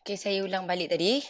Okay, saya ulang balik tadi.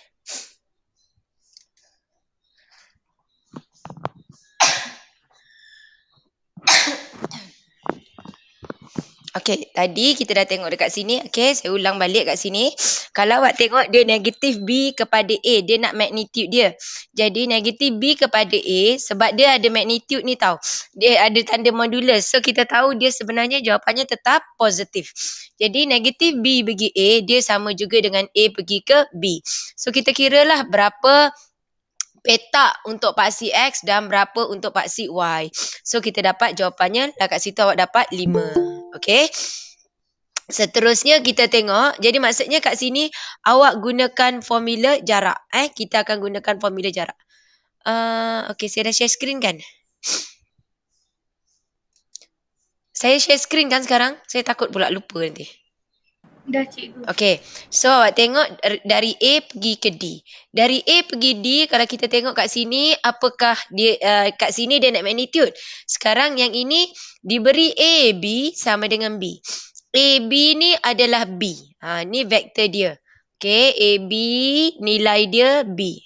Okay, tadi kita dah tengok dekat sini. Okay, saya ulang balik dekat sini. Kalau awak tengok dia negatif B kepada A. Dia nak magnitude dia. Jadi negatif B kepada A sebab dia ada magnitude ni tau. Dia ada tanda modulus. So kita tahu dia sebenarnya jawapannya tetap positif. Jadi negatif B bagi A, dia sama juga dengan A pergi ke B. So kita kiralah berapa petak untuk paksi X dan berapa untuk paksi Y. So kita dapat jawapannya lah kat situ awak dapat 5. Okay. Seterusnya kita tengok, jadi maksudnya kat sini awak gunakan formula jarak. Eh, Kita akan gunakan formula jarak. Uh, okay, saya dah share screen kan? Saya share screen kan sekarang? Saya takut pula lupa nanti. Dah cikgu. Okay. So awak tengok er, dari A pergi ke D. Dari A pergi D kalau kita tengok kat sini apakah dia uh, kat sini dia nak magnitude. Sekarang yang ini diberi AB sama dengan B. AB ni adalah B. Ha, ni vektor dia. Okay. AB nilai dia B.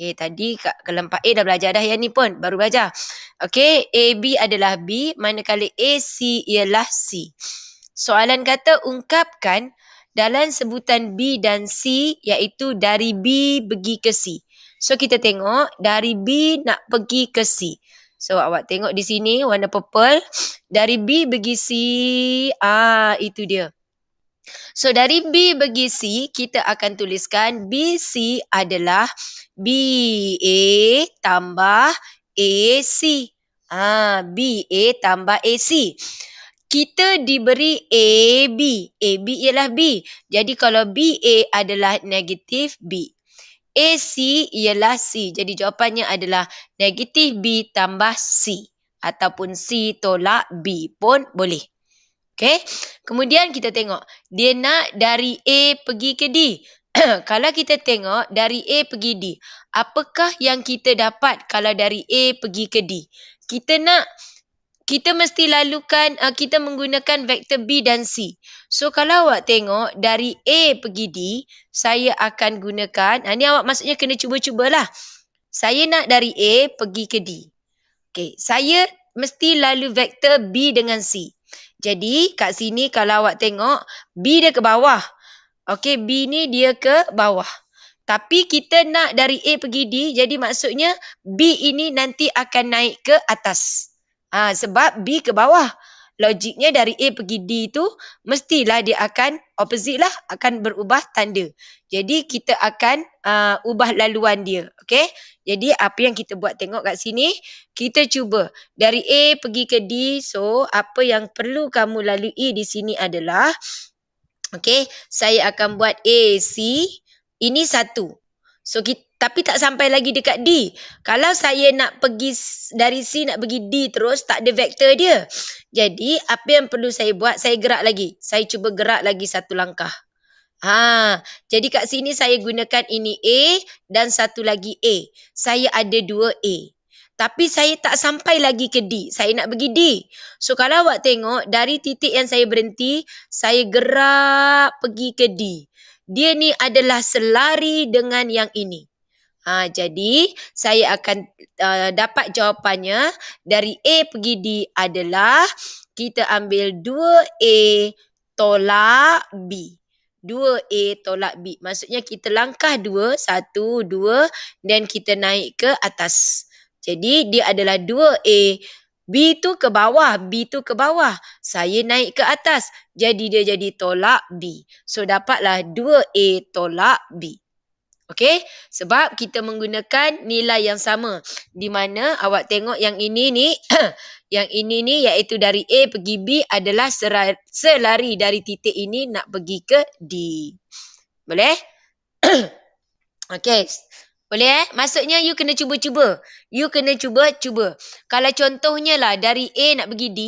Okay, tadi kat kelempat A dah belajar dah yang ni pun. Baru belajar. Okay, AB adalah B. Manakala AC ialah C. Soalan kata ungkapkan dalam sebutan B dan C iaitu dari B pergi ke C. So kita tengok dari B nak pergi ke C. So awak tengok di sini warna purple. Dari B pergi C, ah itu dia. So dari B pergi C, kita akan tuliskan B, C adalah B, A tambah A, C. Ah, B, A tambah A, C kita diberi AB. AB ialah B. Jadi kalau BA adalah negatif B. AC ialah C. Jadi jawapannya adalah negatif B tambah C. Ataupun C tolak B pun boleh. Okay. Kemudian kita tengok. Dia nak dari A pergi ke D. kalau kita tengok dari A pergi D. Apakah yang kita dapat kalau dari A pergi ke D? Kita nak kita mesti lalukan uh, kita menggunakan vektor B dan C. So kalau awak tengok dari A pergi D, saya akan gunakan ini ah, awak maksudnya kena cuba-cubalah. Saya nak dari A pergi ke D. Okay, saya mesti lalu vektor B dengan C. Jadi kat sini kalau awak tengok B dia ke bawah. Okay, B ni dia ke bawah. Tapi kita nak dari A pergi D, jadi maksudnya B ini nanti akan naik ke atas. Ha, sebab B ke bawah. Logiknya dari A pergi D tu mestilah dia akan opposite lah akan berubah tanda. Jadi kita akan uh, ubah laluan dia. Okay. Jadi apa yang kita buat tengok kat sini. Kita cuba dari A pergi ke D. So apa yang perlu kamu lalui di sini adalah. Okay. Saya akan buat A, C. Ini satu. So kita tapi tak sampai lagi dekat D. Kalau saya nak pergi dari C nak pergi D terus, tak ada vektor dia. Jadi, apa yang perlu saya buat? Saya gerak lagi. Saya cuba gerak lagi satu langkah. Ha, jadi kat sini saya gunakan ini A dan satu lagi A. Saya ada dua A. Tapi saya tak sampai lagi ke D. Saya nak pergi D. So kalau awak tengok dari titik yang saya berhenti, saya gerak pergi ke D. Dia ni adalah selari dengan yang ini. Ha, jadi saya akan uh, dapat jawapannya dari A pergi D adalah kita ambil 2A tolak B. 2A tolak B. Maksudnya kita langkah 2, 1, 2 dan kita naik ke atas. Jadi dia adalah 2A. B tu ke bawah, B tu ke bawah. Saya naik ke atas. Jadi dia jadi tolak B. So dapatlah 2A tolak B. Okey, sebab kita menggunakan nilai yang sama. Di mana awak tengok yang ini ni, yang ini ni iaitu dari A pergi B adalah selari dari titik ini nak pergi ke D. Boleh? Okey, boleh eh? Maksudnya you kena cuba-cuba. You kena cuba-cuba. Kalau contohnya lah dari A nak pergi D,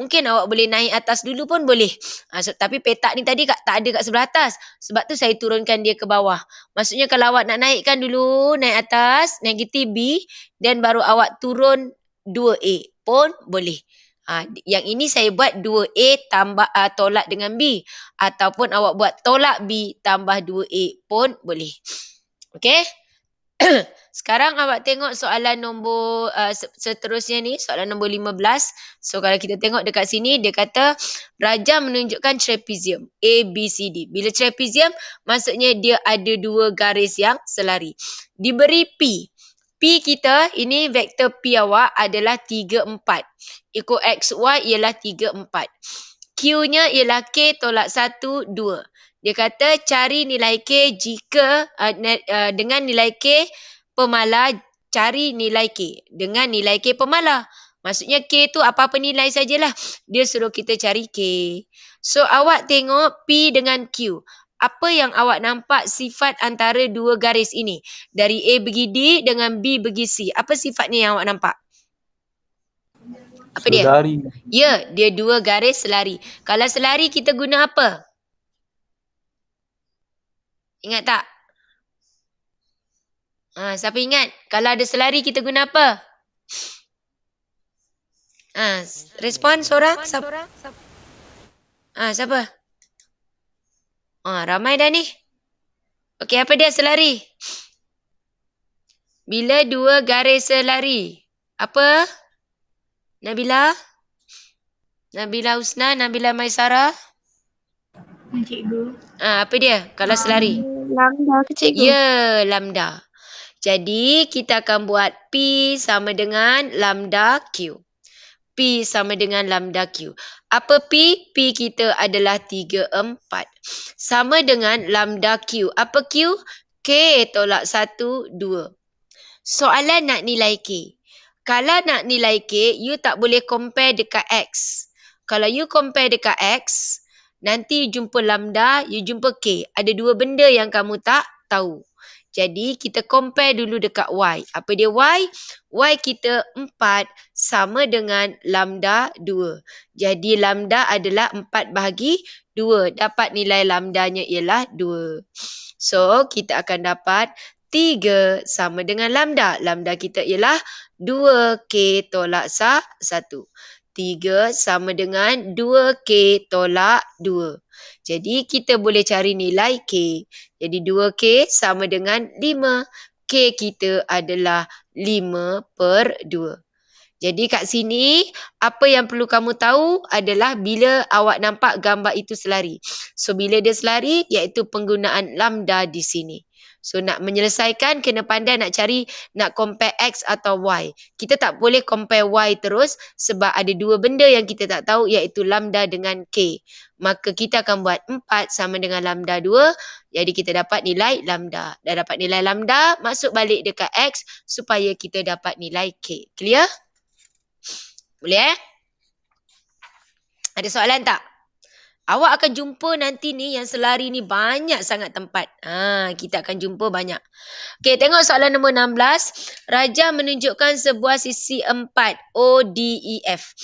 mungkin awak boleh naik atas dulu pun boleh. Ha, so, tapi petak ni tadi kat, tak ada kat sebelah atas. Sebab tu saya turunkan dia ke bawah. Maksudnya kalau awak nak naikkan dulu, naik atas, negatif B, dan baru awak turun 2A pun boleh. Ha, yang ini saya buat 2A tambah uh, tolak dengan B. Ataupun awak buat tolak B tambah 2A pun boleh. Okay? Sekarang awak tengok soalan nombor uh, seterusnya ni, soalan nombor 15. So kalau kita tengok dekat sini, dia kata raja menunjukkan trapezium A, B, C, D. Bila trapezium, maksudnya dia ada dua garis yang selari. Diberi P. P kita, ini vektor P awak adalah 3, 4. Ikut X, Y ialah 3, 4. Q-nya ialah K tolak 1, 2. Dia kata cari nilai K jika uh, net, uh, dengan nilai K pemalar cari nilai K dengan nilai K pemalar. Maksudnya K tu apa-apa nilai sajalah. Dia suruh kita cari K. So awak tengok P dengan Q. Apa yang awak nampak sifat antara dua garis ini? Dari A bagi D dengan B bagi C. Apa sifatnya yang awak nampak? Apa dia? Selari. Ya, dia dua garis selari. Kalau selari kita guna apa? Ingat tak? Ha, siapa ingat? Kalau ada selari kita guna apa? Ha, respon seorang? Siapa? Ha, siapa? Ha, ramai dah ni. Okey, apa dia selari? Bila dua garis selari? Apa? Nabila? Nabila Usna, Nabila Maisara? Nabila Maisara? cikgu. Ah, apa dia? Kalau um, selari. Ah, lambda ke cikgu? Ya, yeah, lambda. Jadi, kita akan buat P sama dengan lambda Q. P sama dengan lambda Q. Apa P? P kita adalah 3, 4. Sama dengan lambda Q. Apa Q? K tolak 1, 2. Soalan nak nilai K. Kalau nak nilai K, you tak boleh compare dekat X. Kalau you compare dekat X, Nanti you jumpa lambda, you jumpa k. Ada dua benda yang kamu tak tahu. Jadi kita compare dulu dekat y. Apa dia y? Y kita 4 sama dengan lambda 2. Jadi lambda adalah 4 bahagi 2. Dapat nilai lambdanya ialah 2. So kita akan dapat 3 sama dengan lambda. Lambda kita ialah 2k tolak 1. 3 sama dengan 2K tolak 2. Jadi kita boleh cari nilai K. Jadi 2K sama dengan 5. K kita adalah 5 per 2. Jadi kat sini apa yang perlu kamu tahu adalah bila awak nampak gambar itu selari. So bila dia selari iaitu penggunaan lambda di sini. So nak menyelesaikan kena pandai nak cari nak compare X atau Y. Kita tak boleh compare Y terus sebab ada dua benda yang kita tak tahu iaitu lambda dengan K. Maka kita akan buat 4 sama dengan lambda 2. Jadi kita dapat nilai lambda. Dah dapat nilai lambda masuk balik dekat X supaya kita dapat nilai K. Clear? Boleh eh? Ada soalan tak? Awak akan jumpa nanti ni yang selari ni banyak sangat tempat. Ha, kita akan jumpa banyak. Okey, tengok soalan nombor 16. Raja menunjukkan sebuah sisi 4. O-D-E-F.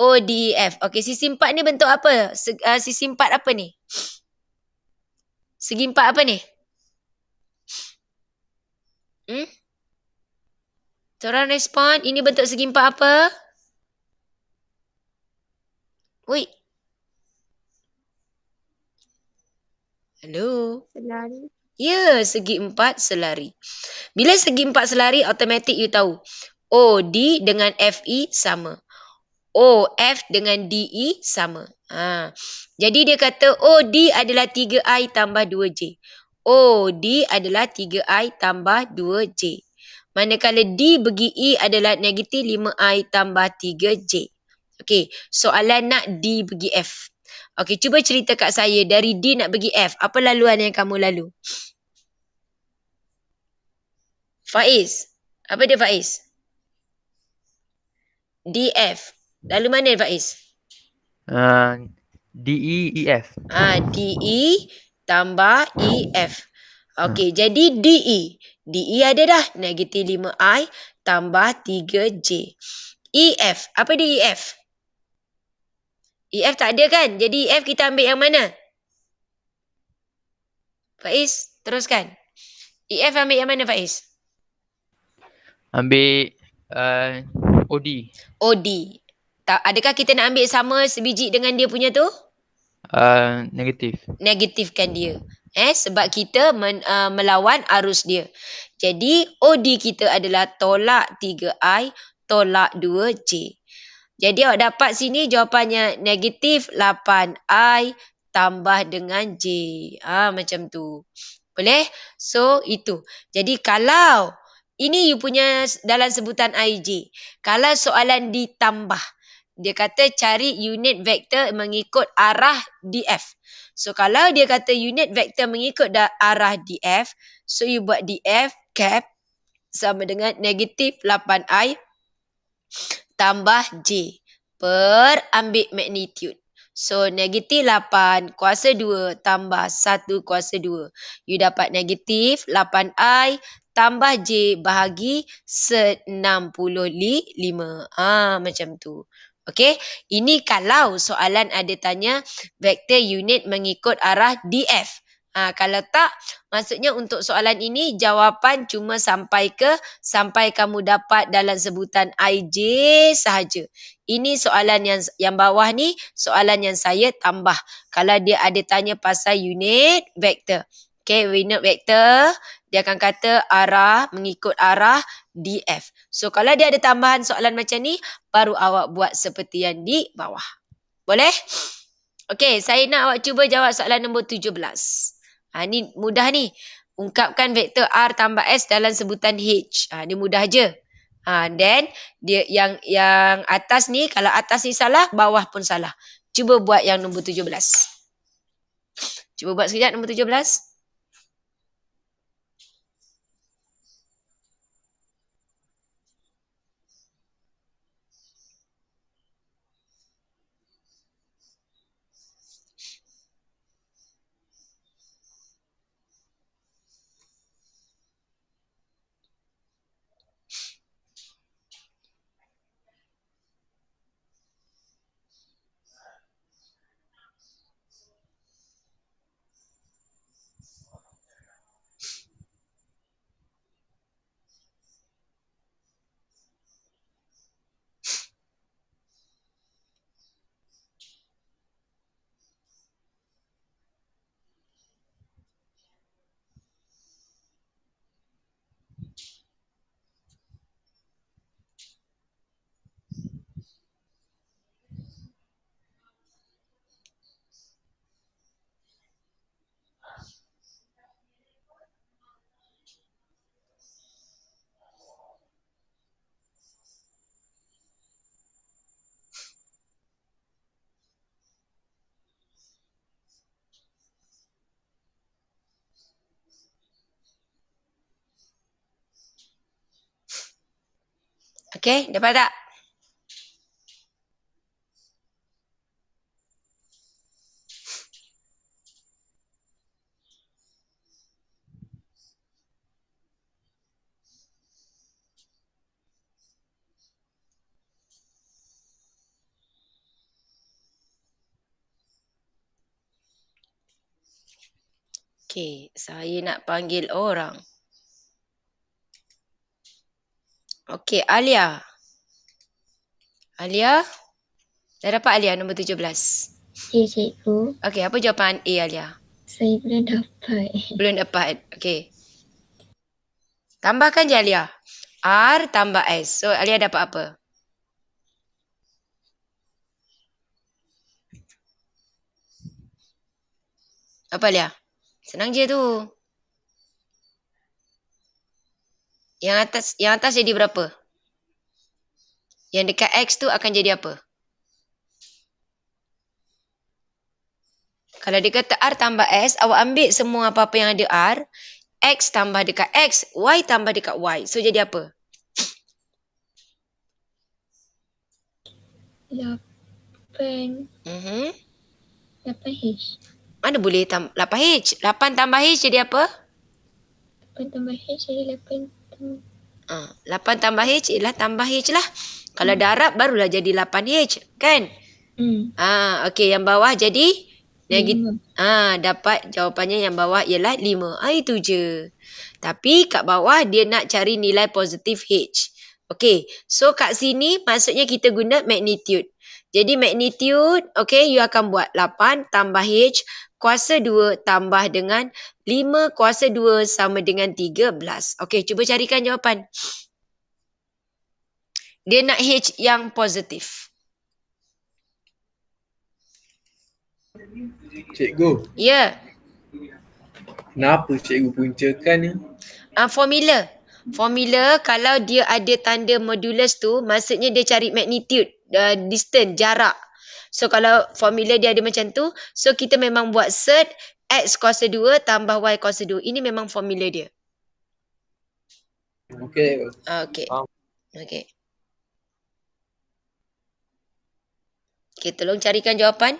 O-D-E-F. Okey, sisi 4 ni bentuk apa? Uh, sisi 4 apa ni? Segi 4 apa ni? Hmm? Tuan respon, ini bentuk segi 4 apa? Wait. Hello. Selari. Ya, yeah, segi empat selari. Bila segi empat selari, automatic you tahu. O, D dengan F, E sama. O, F dengan D, E sama. Ha. Jadi dia kata O, D adalah 3I tambah 2J. O, D adalah 3I tambah 2J. Manakala D bagi E adalah negatif 5I tambah 3J. Okey, soalan nak D bagi F. Okey, cuba cerita kat saya dari D nak bagi F. Apa laluan yang kamu lalu? Faiz. Apa dia Faiz? D, F. Lalu mana Faiz? Uh, D, E, E, F. Ha, D, E tambah E, F. Okey, hmm. jadi D, E. D, E ada dah. Negatif 5I tambah 3J. E, F. Apa dia E, F? E, F. EF tak ada kan? Jadi EF kita ambil yang mana? Faiz, teruskan. EF ambil yang mana Faiz? Ambil uh, OD. OD. Tak, adakah kita nak ambil sama sebiji dengan dia punya tu? Uh, negatif. Negatifkan dia. Eh, sebab kita men, uh, melawan arus dia. Jadi OD kita adalah tolak 3I, tolak 2J. Jadi awak dapat sini jawapannya negatif 8i tambah dengan j. Ah ha, macam tu. Boleh? So itu. Jadi kalau ini you punya dalam sebutan ij. Kalau soalan ditambah dia kata cari unit vektor mengikut arah DF. So kalau dia kata unit vektor mengikut arah DF, so you buat DF cap sama dengan negatif 8i tambah J per ambil magnitude. So negatif 8 kuasa 2 tambah 1 kuasa 2. You dapat negatif 8I tambah J bahagi 65. Ah ha, macam tu. Okay, ini kalau soalan ada tanya vektor unit mengikut arah DF. Ha, kalau tak, maksudnya untuk soalan ini jawapan cuma sampai ke sampai kamu dapat dalam sebutan IJ sahaja. Ini soalan yang yang bawah ni soalan yang saya tambah. Kalau dia ada tanya pasal unit vektor. Okay, unit vektor dia akan kata arah mengikut arah DF. So kalau dia ada tambahan soalan macam ni, baru awak buat seperti yang di bawah. Boleh? Okay, saya nak awak cuba jawab soalan nombor tujuh belas. Ha, ni mudah ni. Ungkapkan vektor R tambah S dalam sebutan H. Ha, dia mudah je. Ha, then dia yang yang atas ni, kalau atas ni salah, bawah pun salah. Cuba buat yang nombor 17. Cuba buat sekejap nombor 17. Okey, dapat tak? Okey, saya nak panggil orang. Okey, Alia. Alia. Dah dapat Alia nombor 17. Ya, cikgu. Okey, apa jawapan A Alia? Saya belum dapat. Belum dapat. Okey. Tambahkan je Alia. R tambah S. So Alia dapat apa? Apa Alia? Senang je tu. Yang atas yang atas jadi berapa? Yang dekat X tu akan jadi apa? Kalau dia kata R tambah S, awak ambil semua apa-apa yang ada R. X tambah dekat X, Y tambah dekat Y. So, jadi apa? Ya, mm-hmm. Lapan. Mm -hmm. 8H. Mana boleh tambah Lapan h Lapan tambah H jadi apa? Lapan tambah H jadi lapan. Ha, 8 tambah H ialah tambah H lah. Kalau hmm. darab barulah jadi 8H kan? Hmm. Ah ha, okey yang bawah jadi negatif. Ah ha, dapat jawapannya yang bawah ialah 5. Ah ha, itu je. Tapi kat bawah dia nak cari nilai positif H. Okey. So kat sini maksudnya kita guna magnitude. Jadi magnitude okey you akan buat 8 tambah H kuasa 2 tambah dengan 5 kuasa 2 sama dengan 13. Okey, cuba carikan jawapan. Dia nak H yang positif. Cikgu. Ya. Yeah. Kenapa cikgu puncakan ni? Ah uh, Formula. Formula kalau dia ada tanda modulus tu, maksudnya dia cari magnitude, uh, distance, jarak. So kalau formula dia ada macam tu, so kita memang buat set x kuasa 2 tambah y kuasa 2. Ini memang formula dia. Okay. Okay. Okay. Okay, tolong carikan jawapan.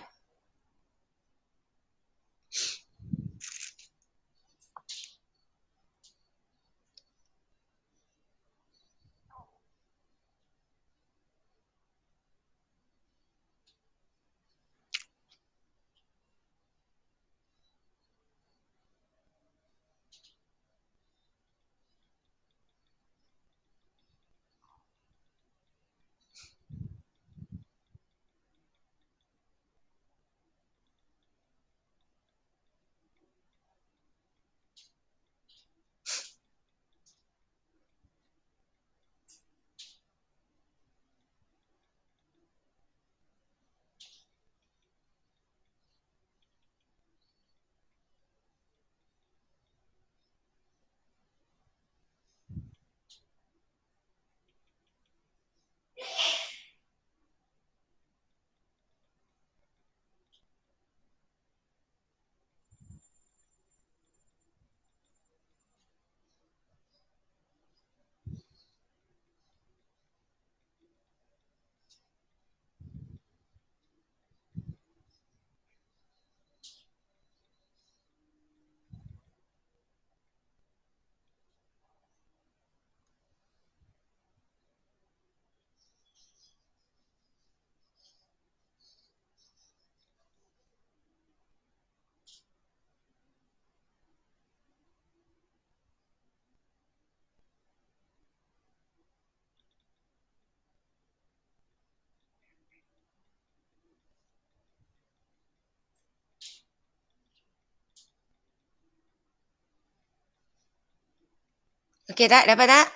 Okey tak? Dapat tak?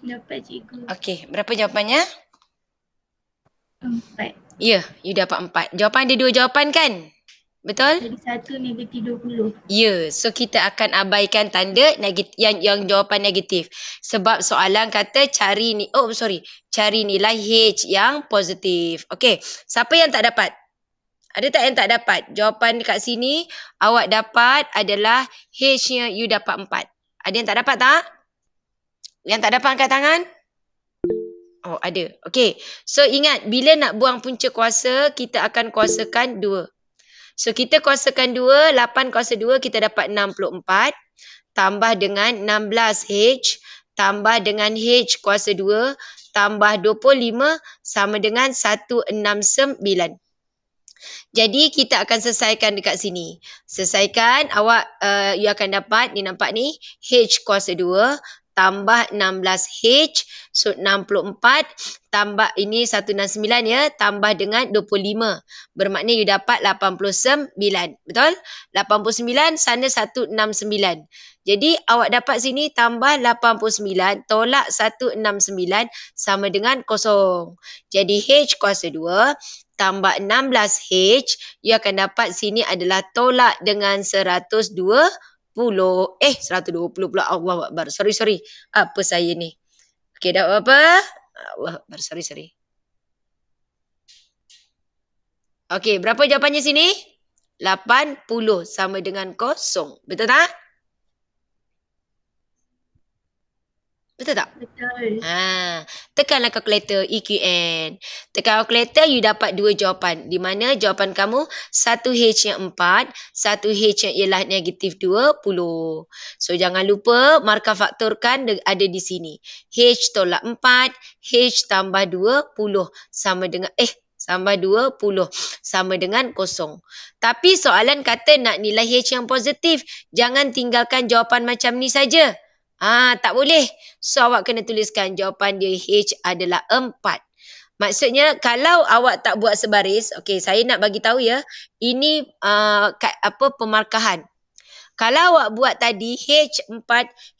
Dapat cikgu. Okey, berapa jawapannya? Empat. Ya, yeah, you dapat empat. Jawapan ada dua jawapan kan? Betul? Jadi satu negatif dua puluh. Yeah. so kita akan abaikan tanda negatif, yang, yang jawapan negatif. Sebab soalan kata cari ni, oh sorry, cari nilai H yang positif. Okey, siapa yang tak dapat? Ada tak yang tak dapat? Jawapan dekat sini, awak dapat adalah H-nya you dapat empat. Ada yang tak dapat tak? Yang tak dapat angkat tangan? Oh, ada. Okay. So, ingat. Bila nak buang punca kuasa, kita akan kuasakan 2. So, kita kuasakan 2. 8 kuasa 2, kita dapat 64. Tambah dengan 16H. Tambah dengan H kuasa 2. Tambah 25. Sama dengan 169. Jadi kita akan selesaikan dekat sini. Selesaikan awak uh, you akan dapat ni nampak ni H kuasa tambah 16H. So 64 tambah ini 169 ya. Tambah dengan 25. Bermakna you dapat 89. Betul? 89 sana 169. Jadi awak dapat sini tambah 89 tolak 169 sama dengan kosong. Jadi H kuasa 2 tambah 16H. ia akan dapat sini adalah tolak dengan 102. 110 eh 120 pula Allah Akbar. Sorry sorry. Apa saya ni? Okey dah apa? Allah Akbar. Sorry sorry. Okey, berapa jawapannya sini? 80 sama dengan kosong. Betul tak? Betul tak? Betul. Ha, tekanlah kalkulator EQN. Tekan kalkulator, you dapat dua jawapan. Di mana jawapan kamu, satu H yang empat, satu H yang ialah negatif dua, puluh. So, jangan lupa markah faktorkan ada di sini. H tolak empat, H tambah dua, puluh. Sama dengan, eh, tambah dua puluh. Sama dengan kosong. Tapi soalan kata nak nilai H yang positif. Jangan tinggalkan jawapan macam ni saja. Ah, tak boleh. So awak kena tuliskan jawapan dia H adalah 4. Maksudnya kalau awak tak buat sebaris, okey saya nak bagi tahu ya, ini uh, kat, apa pemarkahan. Kalau awak buat tadi H4,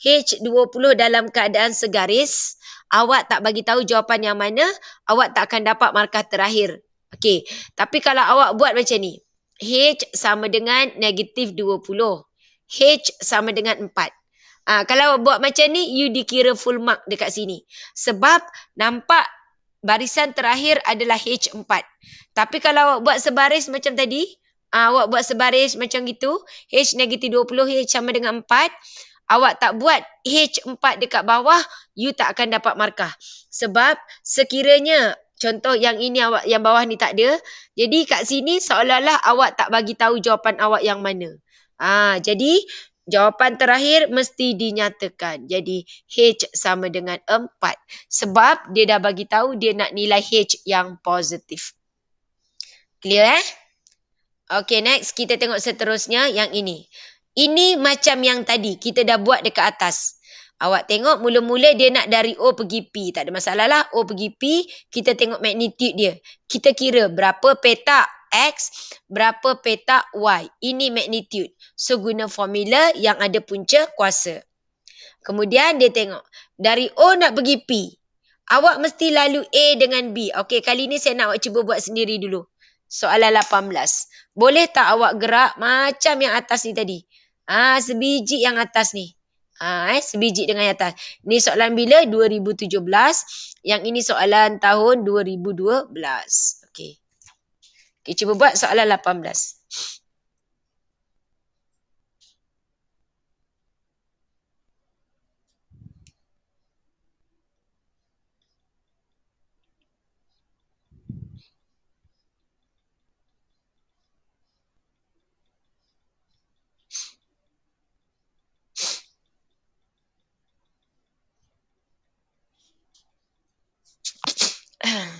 H20 dalam keadaan segaris, awak tak bagi tahu jawapan yang mana, awak tak akan dapat markah terakhir. Okey, tapi kalau awak buat macam ni, H sama dengan negatif 20, H sama dengan 4. Ha, kalau buat macam ni, you dikira full mark dekat sini. Sebab nampak barisan terakhir adalah H4. Tapi kalau awak buat sebaris macam tadi, ha, awak buat sebaris macam gitu, H negatif 20, H sama dengan 4, awak tak buat H4 dekat bawah, you tak akan dapat markah. Sebab sekiranya contoh yang ini awak yang bawah ni tak ada, jadi kat sini seolah-olah awak tak bagi tahu jawapan awak yang mana. Ah, ha, jadi Jawapan terakhir mesti dinyatakan. Jadi H sama dengan 4. Sebab dia dah bagi tahu dia nak nilai H yang positif. Clear eh? Okay next kita tengok seterusnya yang ini. Ini macam yang tadi kita dah buat dekat atas. Awak tengok mula-mula dia nak dari O pergi P. Tak ada masalah lah. O pergi P, kita tengok magnitude dia. Kita kira berapa petak X, berapa petak Y. Ini magnitude. So, guna formula yang ada punca kuasa. Kemudian dia tengok. Dari O nak pergi P. Awak mesti lalu A dengan B. Okey, kali ni saya nak awak cuba buat sendiri dulu. Soalan 18. Boleh tak awak gerak macam yang atas ni tadi? Ah, sebiji yang atas ni. Ah, eh, sebiji dengan yang atas. Ni soalan bila? 2017. Yang ini soalan tahun 2012. Okey. Okay, cuba buat soalan 18. Ahem.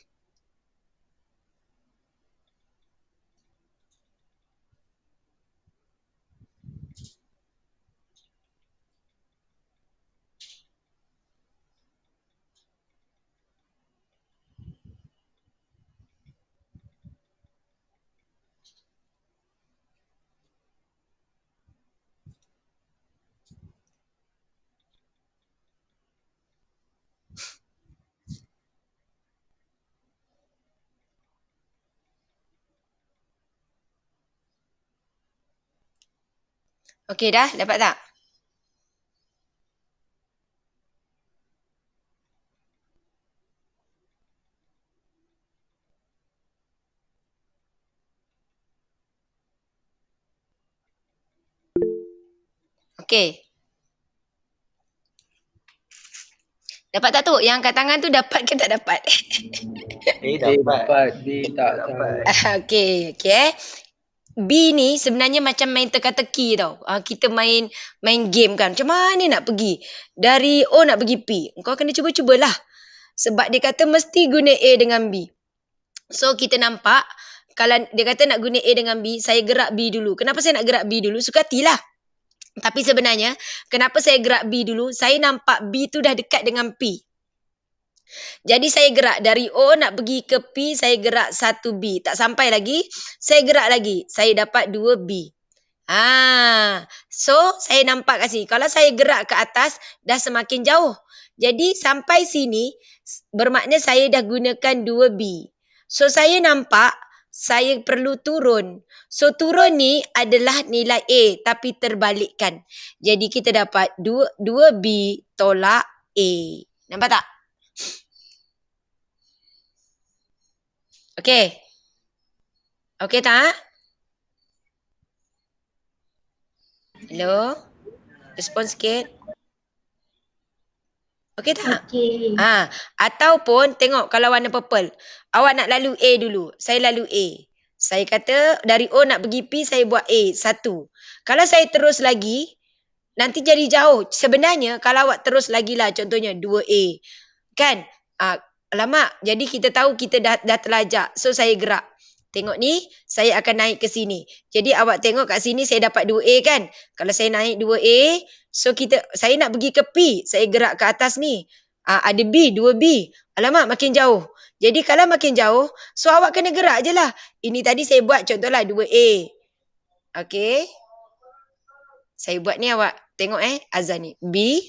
Okey dah, dapat tak? Okey. Dapat tak tu? Yang angkat tangan tu dapat ke tak dapat? Eh, dapat. Eh, dapat. Dia tak dapat. okay. okey. Eh. B ni sebenarnya macam main teka-teki tau. Ha, kita main main game kan. Macam mana nak pergi? Dari O nak pergi P. Kau kena cuba-cubalah. Sebab dia kata mesti guna A dengan B. So kita nampak kalau dia kata nak guna A dengan B, saya gerak B dulu. Kenapa saya nak gerak B dulu? lah. Tapi sebenarnya, kenapa saya gerak B dulu? Saya nampak B tu dah dekat dengan P. Jadi saya gerak dari O oh, nak pergi ke P, saya gerak 1B. Tak sampai lagi, saya gerak lagi. Saya dapat 2B. Ah, ha. so saya nampak kasi. Kalau saya gerak ke atas, dah semakin jauh. Jadi sampai sini, bermakna saya dah gunakan 2B. So saya nampak, saya perlu turun. So turun ni adalah nilai A tapi terbalikkan. Jadi kita dapat 2, 2B tolak A. Nampak tak? Okey. Okey tak? Hello? Respon sikit. Okey tak? Okey. Ah, ha. ataupun tengok kalau warna purple. Awak nak lalu A dulu. Saya lalu A. Saya kata dari O nak pergi P saya buat A satu. Kalau saya terus lagi nanti jadi jauh. Sebenarnya kalau awak terus lagi lah contohnya 2A. Kan? ha. Alamak, jadi kita tahu kita dah, dah terlajak. So, saya gerak. Tengok ni, saya akan naik ke sini. Jadi, awak tengok kat sini saya dapat 2A kan? Kalau saya naik 2A, so kita saya nak pergi ke P. Saya gerak ke atas ni. Uh, ada B, 2B. Alamak, makin jauh. Jadi, kalau makin jauh, so awak kena gerak je lah. Ini tadi saya buat contoh lah 2A. Okay. Saya buat ni awak. Tengok eh, azan ni. B,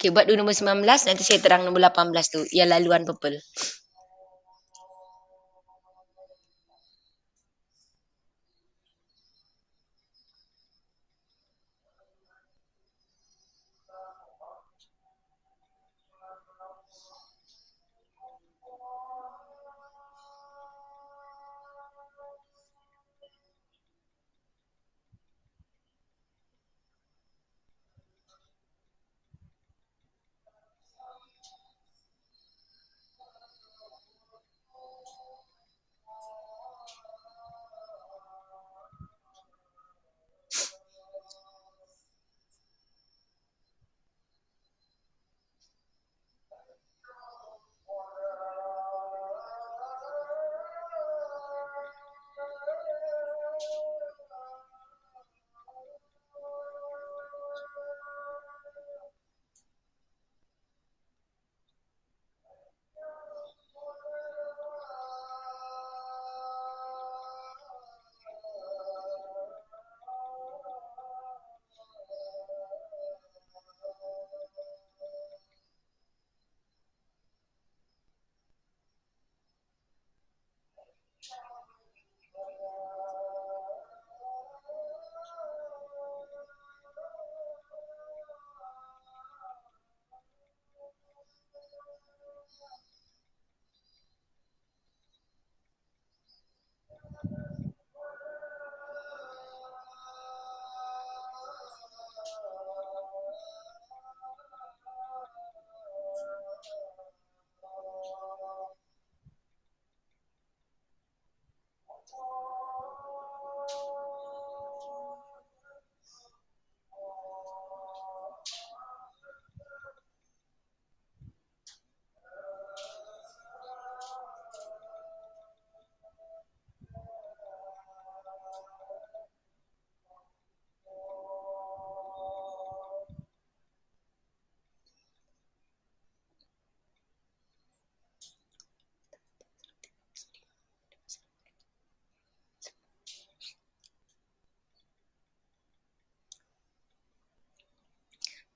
Okey, buat dulu nombor 19 nanti saya terang nombor 18 tu yang laluan purple.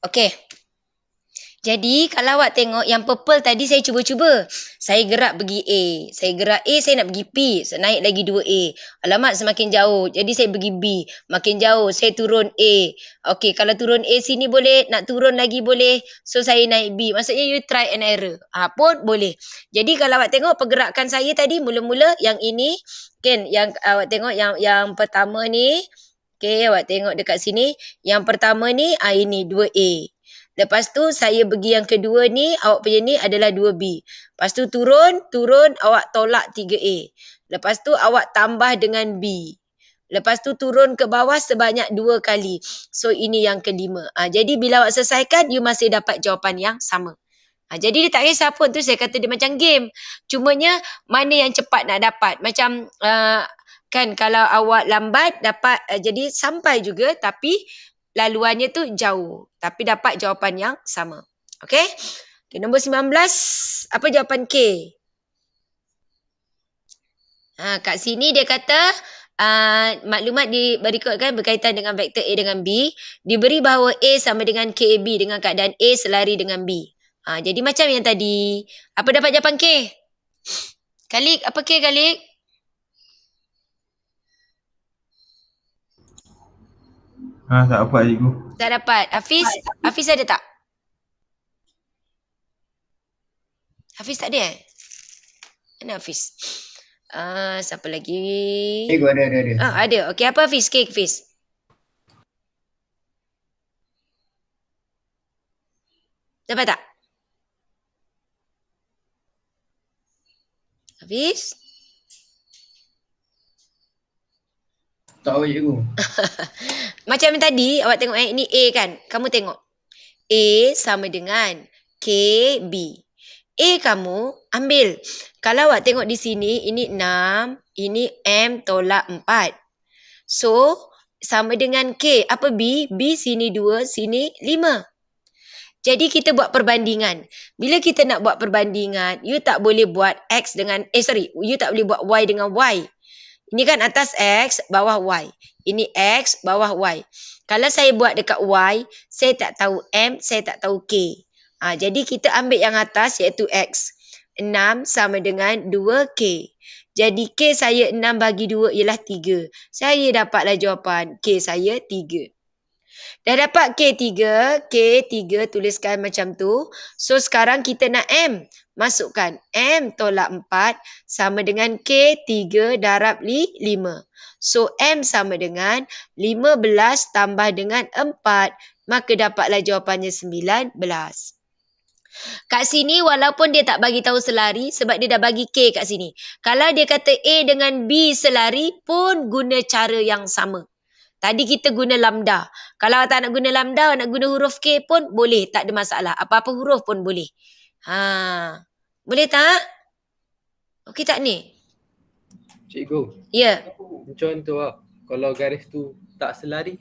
Okey. Jadi kalau awak tengok yang purple tadi saya cuba-cuba. Saya gerak pergi A. Saya gerak A saya nak pergi P. Saya naik lagi 2A. Alamat semakin jauh. Jadi saya pergi B. Makin jauh saya turun A. Okey kalau turun A sini boleh. Nak turun lagi boleh. So saya naik B. Maksudnya you try and error. Ha, pun boleh. Jadi kalau awak tengok pergerakan saya tadi mula-mula yang ini. Kan yang awak tengok yang yang pertama ni. Okey, awak tengok dekat sini. Yang pertama ni, ah, ini 2A. Lepas tu saya pergi yang kedua ni, awak punya ni adalah 2B. Lepas tu turun, turun awak tolak 3A. Lepas tu awak tambah dengan B. Lepas tu turun ke bawah sebanyak dua kali. So ini yang kelima. Ha, jadi bila awak selesaikan, you masih dapat jawapan yang sama. Ha, jadi dia tak kisah pun tu saya kata dia macam game. Cumanya mana yang cepat nak dapat. Macam uh, kan kalau awak lambat dapat uh, jadi sampai juga tapi laluannya tu jauh tapi dapat jawapan yang sama okey okay, nombor 19 apa jawapan K ha kat sini dia kata Uh, maklumat di berikut kan berkaitan dengan vektor A dengan B diberi bahawa A sama dengan KAB dengan keadaan A selari dengan B. Uh, jadi macam yang tadi. Apa dapat jawapan K? Kalik, apa K Kalik? Ha, tak dapat cikgu. Tak dapat. Hafiz, tak. Hafiz ada tak? Hafiz tak ada eh? Mana Hafiz? Uh, siapa lagi? Cikgu ada, ada, ada. Ah, ada. Okey, apa Hafiz? Cake, Hafiz. Dapat tak? Hafiz? Tak tahu cikgu. Macam tadi awak tengok eh, ni A kan. Kamu tengok. A sama dengan K, B. A kamu ambil. Kalau awak tengok di sini, ini 6, ini M tolak 4. So, sama dengan K. Apa B? B sini 2, sini 5. Jadi kita buat perbandingan. Bila kita nak buat perbandingan, you tak boleh buat X dengan, eh sorry, you tak boleh buat Y dengan Y. Ini kan atas X, bawah Y. Ini X, bawah Y. Kalau saya buat dekat Y, saya tak tahu M, saya tak tahu K. Ha, jadi kita ambil yang atas iaitu X. 6 sama dengan 2K. Jadi K saya 6 bagi 2 ialah 3. Saya dapatlah jawapan K saya 3. Dah dapat K3, K3 tuliskan macam tu. So sekarang kita nak M. Masukkan M tolak 4 sama dengan K 3 darab li 5. So M sama dengan 15 tambah dengan 4 maka dapatlah jawapannya 19. Kat sini walaupun dia tak bagi tahu selari sebab dia dah bagi K kat sini. Kalau dia kata A dengan B selari pun guna cara yang sama. Tadi kita guna lambda. Kalau tak nak guna lambda, nak guna huruf K pun boleh. Tak ada masalah. Apa-apa huruf pun boleh. Ha. Boleh tak? Okey tak ni? Cikgu. Ya. Yeah. Contoh lah. Kalau garis tu tak selari.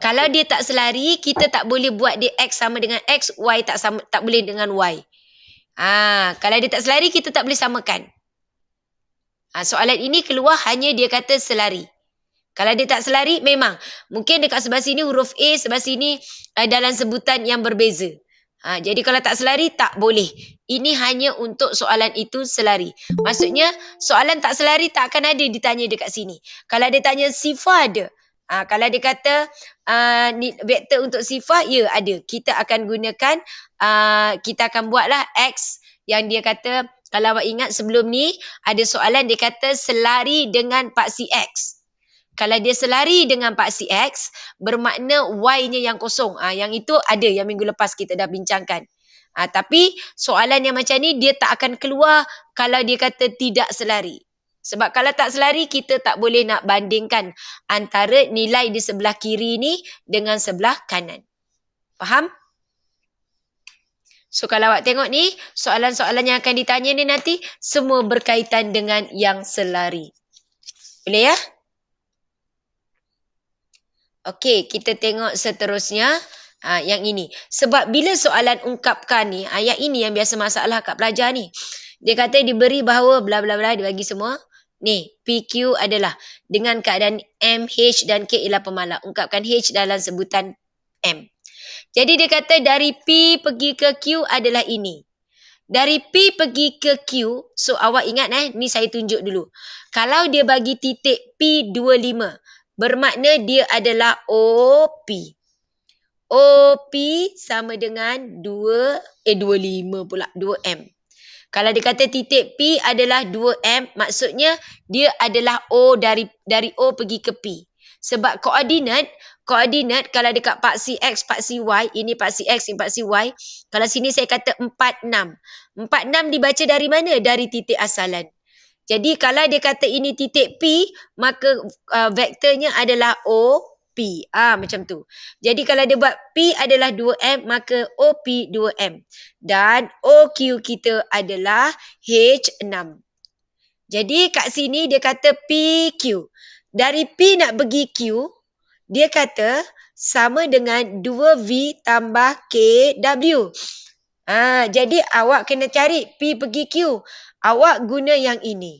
Kalau dia tak selari, kita tak boleh buat dia X sama dengan X, Y tak sama, tak boleh dengan Y. Ha. Kalau dia tak selari, kita tak boleh samakan. Ha. Soalan ini keluar hanya dia kata selari. Kalau dia tak selari, memang. Mungkin dekat sebelah sini huruf A, sebelah sini uh, dalam sebutan yang berbeza. Ha, jadi kalau tak selari, tak boleh. Ini hanya untuk soalan itu selari. Maksudnya, soalan tak selari tak akan ada ditanya dekat sini. Kalau dia tanya sifar ada. Ha, kalau dia kata uh, vektor untuk sifar, ya ada. Kita akan gunakan, uh, kita akan buatlah X yang dia kata, kalau awak ingat sebelum ni, ada soalan dia kata selari dengan paksi X kalau dia selari dengan paksi X bermakna Y-nya yang kosong ah yang itu ada yang minggu lepas kita dah bincangkan ah tapi soalan yang macam ni dia tak akan keluar kalau dia kata tidak selari sebab kalau tak selari kita tak boleh nak bandingkan antara nilai di sebelah kiri ni dengan sebelah kanan faham So kalau awak tengok ni, soalan-soalan yang akan ditanya ni nanti semua berkaitan dengan yang selari. Boleh ya? Okey, kita tengok seterusnya. Ha, yang ini. Sebab bila soalan ungkapkan ni, ayat ah, ini yang biasa masalah kat pelajar ni. Dia kata diberi bahawa bla bla bla dibagi semua. Ni, PQ adalah dengan keadaan M, H dan K ialah pemalak. Ungkapkan H dalam sebutan M. Jadi dia kata dari P pergi ke Q adalah ini. Dari P pergi ke Q, so awak ingat eh, ni saya tunjuk dulu. Kalau dia bagi titik P 25, bermakna dia adalah OP. OP sama dengan 2 eh 25 pula 2M. Kalau dia kata titik P adalah 2M maksudnya dia adalah O dari dari O pergi ke P. Sebab koordinat koordinat kalau dekat paksi X paksi Y ini paksi X ini paksi Y kalau sini saya kata 4 6. 4 6 dibaca dari mana? Dari titik asalan. Jadi kalau dia kata ini titik P, maka uh, vektornya adalah O, P. Ah, macam tu. Jadi kalau dia buat P adalah 2M, maka OP 2M. Dan OQ kita adalah H6. Jadi kat sini dia kata PQ. Dari P nak pergi Q, dia kata sama dengan 2V tambah KW. Ha, jadi awak kena cari P pergi Q. Awak guna yang ini.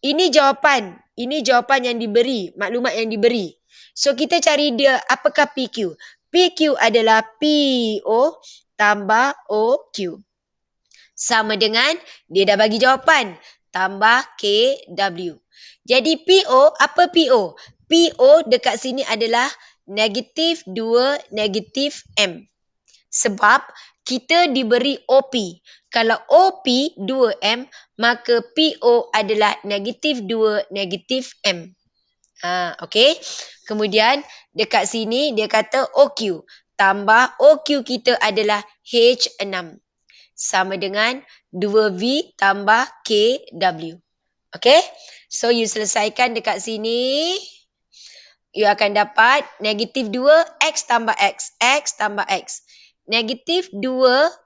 Ini jawapan. Ini jawapan yang diberi. Maklumat yang diberi. So kita cari dia apakah PQ. PQ adalah PO tambah OQ. Sama dengan dia dah bagi jawapan. Tambah KW. Jadi PO apa PO? PO dekat sini adalah negatif 2 negatif M sebab kita diberi OP. Kalau OP 2M, maka PO adalah negatif 2, negatif M. Ha, okay. Kemudian dekat sini dia kata OQ. Tambah OQ kita adalah H6. Sama dengan 2V tambah KW. Okay. So you selesaikan dekat sini. You akan dapat negatif 2X tambah X. X tambah X negatif 2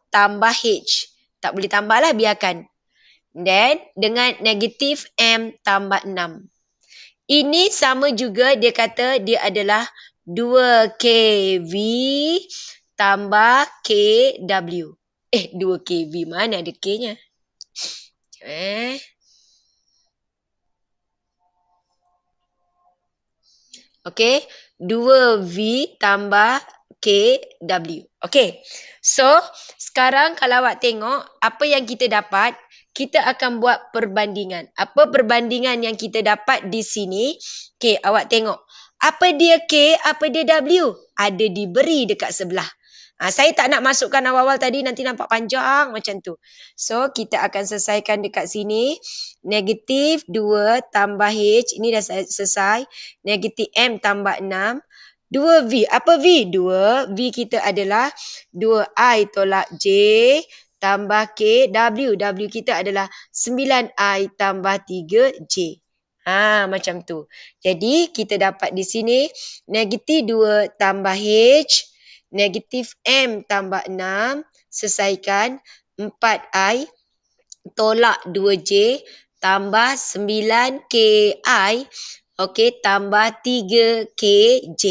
tambah H. Tak boleh tambah lah, biarkan. Then, dengan negatif M tambah 6. Ini sama juga dia kata dia adalah 2KV tambah KW. Eh, 2KV mana ada K-nya? Eh... Okey, 2V tambah K W, Okay. So, sekarang kalau awak tengok apa yang kita dapat, kita akan buat perbandingan. Apa perbandingan yang kita dapat di sini? Okay, awak tengok. Apa dia K, apa dia W? Ada diberi dekat sebelah. Ha, saya tak nak masukkan awal-awal tadi, nanti nampak panjang macam tu. So, kita akan selesaikan dekat sini. Negatif 2 tambah H, ini dah selesai. Negatif M tambah 6 dua V. Apa V? Dua V kita adalah dua I tolak J tambah K W. W kita adalah sembilan I tambah tiga J. Ha, macam tu. Jadi kita dapat di sini negatif 2 tambah H, negatif M tambah 6, selesaikan 4I tolak 2J tambah 9KI, okey tambah 3KJ.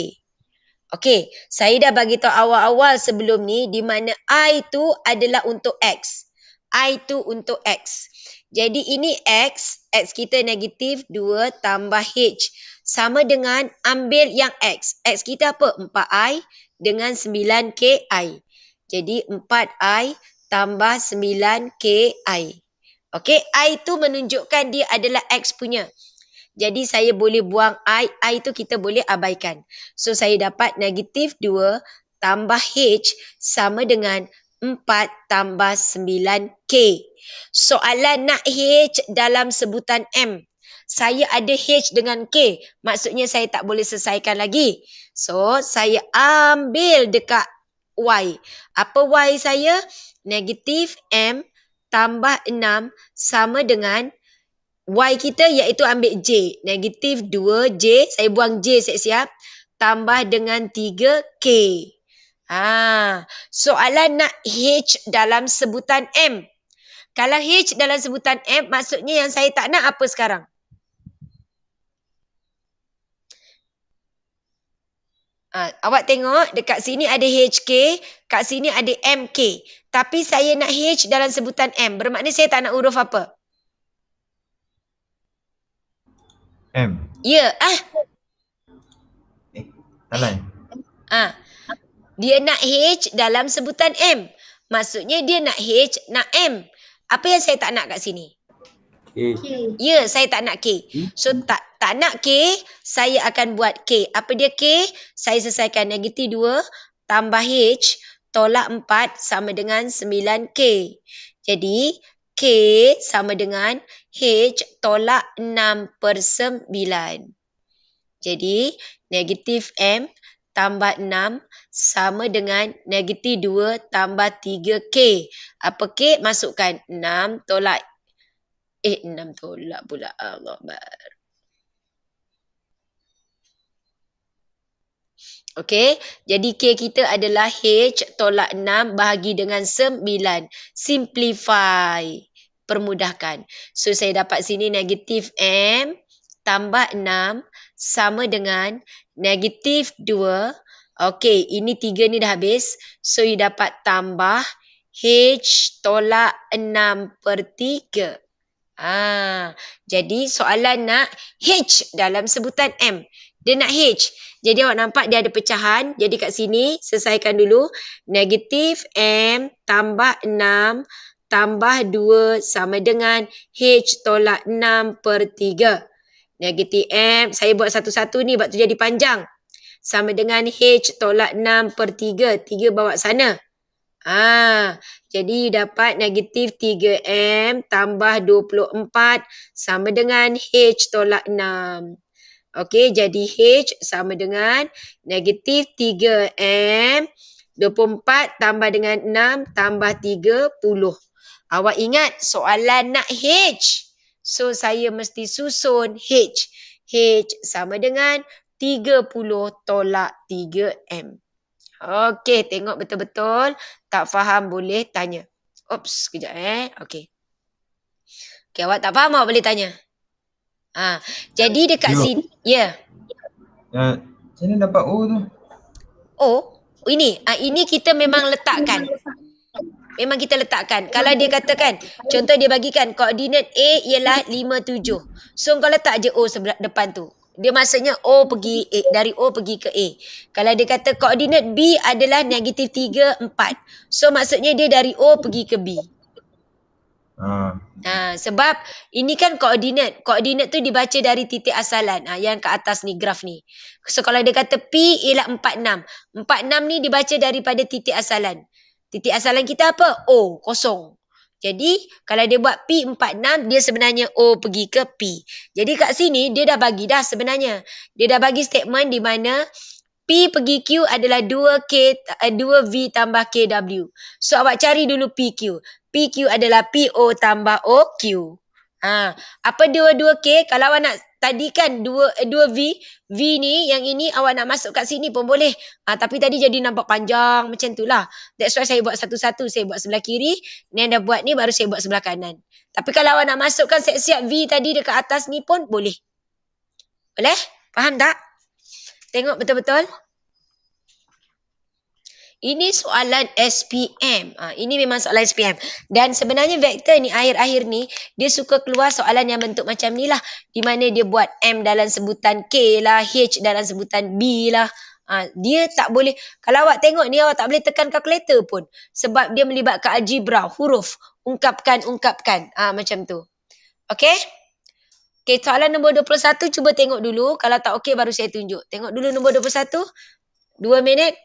Okey, saya dah bagi tahu awal-awal sebelum ni di mana I tu adalah untuk X. I tu untuk X. Jadi ini X, X kita negatif 2 tambah H. Sama dengan ambil yang X. X kita apa? 4I dengan 9KI. Jadi 4I tambah 9KI. Okey, I tu menunjukkan dia adalah X punya. Jadi saya boleh buang I, I tu kita boleh abaikan. So saya dapat negatif 2 tambah H sama dengan 4 tambah 9K. Soalan nak H dalam sebutan M. Saya ada H dengan K. Maksudnya saya tak boleh selesaikan lagi. So saya ambil dekat Y. Apa Y saya? Negatif M tambah 6 sama dengan Y kita iaitu ambil J. Negatif 2J. Saya buang J siap-siap. Tambah dengan 3K. Ha. Soalan nak H dalam sebutan M. Kalau H dalam sebutan M, maksudnya yang saya tak nak apa sekarang? Ha, awak tengok dekat sini ada HK, kat sini ada MK. Tapi saya nak H dalam sebutan M. Bermakna saya tak nak huruf apa? M. Ya, ah. Eh, eh. Ah. Dia nak H dalam sebutan M. Maksudnya dia nak H, nak M. Apa yang saya tak nak kat sini? K. Okay. Ya, saya tak nak K. Hmm? So tak tak nak K, saya akan buat K. Apa dia K? Saya selesaikan negatif 2 tambah H tolak 4 sama dengan 9K. Jadi K sama dengan H tolak 6 per 9. Jadi negatif M tambah 6 sama dengan negatif 2 tambah 3K. Apa K? Masukkan 6 tolak. Eh 6 tolak pula. Allah bar. Okey, jadi K kita adalah H tolak 6 bahagi dengan 9. Simplify, permudahkan. So, saya dapat sini negatif M tambah 6 sama dengan negatif 2. Okey, ini 3 ni dah habis. So, you dapat tambah H tolak 6 per 3. Ah, jadi soalan nak H dalam sebutan M. Dia nak h Jadi awak nampak dia ada pecahan. Jadi kat sini selesaikan dulu. Negatif M tambah 6 tambah 2 sama dengan H tolak 6 per 3. Negatif M, saya buat satu-satu ni buat tu jadi panjang. Sama dengan H tolak 6 per 3. 3 bawa sana. Ah, jadi you dapat negatif 3M tambah 24 sama dengan H tolak 6. Okey, jadi H sama dengan negatif 3M. 24 tambah dengan 6 tambah 30. Awak ingat soalan nak H. So, saya mesti susun H. H sama dengan 30 tolak 3M. Okey, tengok betul-betul. Tak faham boleh tanya. Ops, kejap eh. Okey. Okey, awak tak faham awak boleh tanya. Ha. Jadi dekat sini. Ya. ya. Macam mana dapat O tu? O? Ini. Uh, ini kita memang letakkan. Memang kita letakkan. Kalau dia katakan, contoh dia bagikan koordinat A ialah 5-7. So kau letak je O sebelah depan tu. Dia maksudnya O pergi A, dari O pergi ke A. Kalau dia kata koordinat B adalah negatif 3-4. So maksudnya dia dari O pergi ke B. Ha. Ha, sebab ini kan koordinat. Koordinat tu dibaca dari titik asalan. Ha, yang ke atas ni graf ni. So kalau dia kata P ialah 46. 46 ni dibaca daripada titik asalan. Titik asalan kita apa? O, kosong. Jadi kalau dia buat P46 dia sebenarnya O pergi ke P. Jadi kat sini dia dah bagi dah sebenarnya. Dia dah bagi statement di mana P pergi Q adalah 2K 2V eh, tambah KW. So awak cari dulu q. PQ adalah PO tambah OQ. Ha. Apa dua-dua K? Kalau awak nak tadi kan dua eh, dua V, V ni yang ini awak nak masuk kat sini pun boleh. Ha, tapi tadi jadi nampak panjang macam tu lah. That's why saya buat satu-satu. Saya buat sebelah kiri. Ni anda buat ni baru saya buat sebelah kanan. Tapi kalau awak nak masukkan siap-siap V tadi dekat atas ni pun boleh. Boleh? Faham tak? Tengok betul-betul. Ini soalan SPM. Ha, ah, ini memang soalan SPM. Dan sebenarnya vektor ni akhir-akhir ni dia suka keluar soalan yang bentuk macam ni lah. Di mana dia buat M dalam sebutan K lah, H dalam sebutan B lah. Ha, dia tak boleh, kalau awak tengok ni awak tak boleh tekan kalkulator pun. Sebab dia melibatkan algebra, huruf. Ungkapkan, ungkapkan. Ha, macam tu. Okay? Okay, soalan nombor 21 cuba tengok dulu. Kalau tak okay baru saya tunjuk. Tengok dulu nombor 21. Dua minit.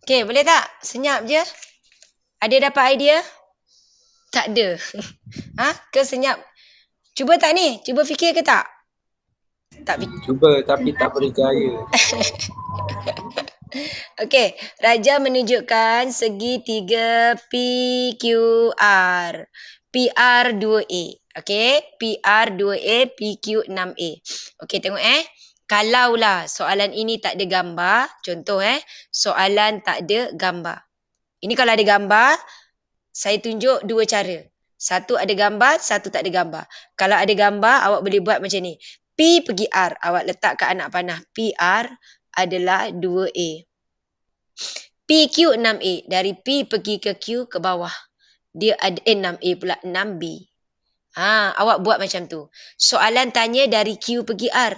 Okay, boleh tak? Senyap je. Ada dapat idea? Tak ada. ha? Ke senyap? Cuba tak ni? Cuba fikir ke tak? Tak fikir. Cuba tapi tak berjaya. Okey, Raja menunjukkan segi tiga PQR. PR2A. Okey, PR2A, PQ6A. Okey, tengok eh. Kalaulah soalan ini tak ada gambar, contoh eh, soalan tak ada gambar. Ini kalau ada gambar, saya tunjuk dua cara. Satu ada gambar, satu tak ada gambar. Kalau ada gambar, awak boleh buat macam ni. P pergi R, awak letak ke anak panah. P R adalah 2A. Q 6A, dari P pergi ke Q ke bawah. Dia ada eh, 6A pula, 6B. Ha, awak buat macam tu. Soalan tanya dari Q pergi R.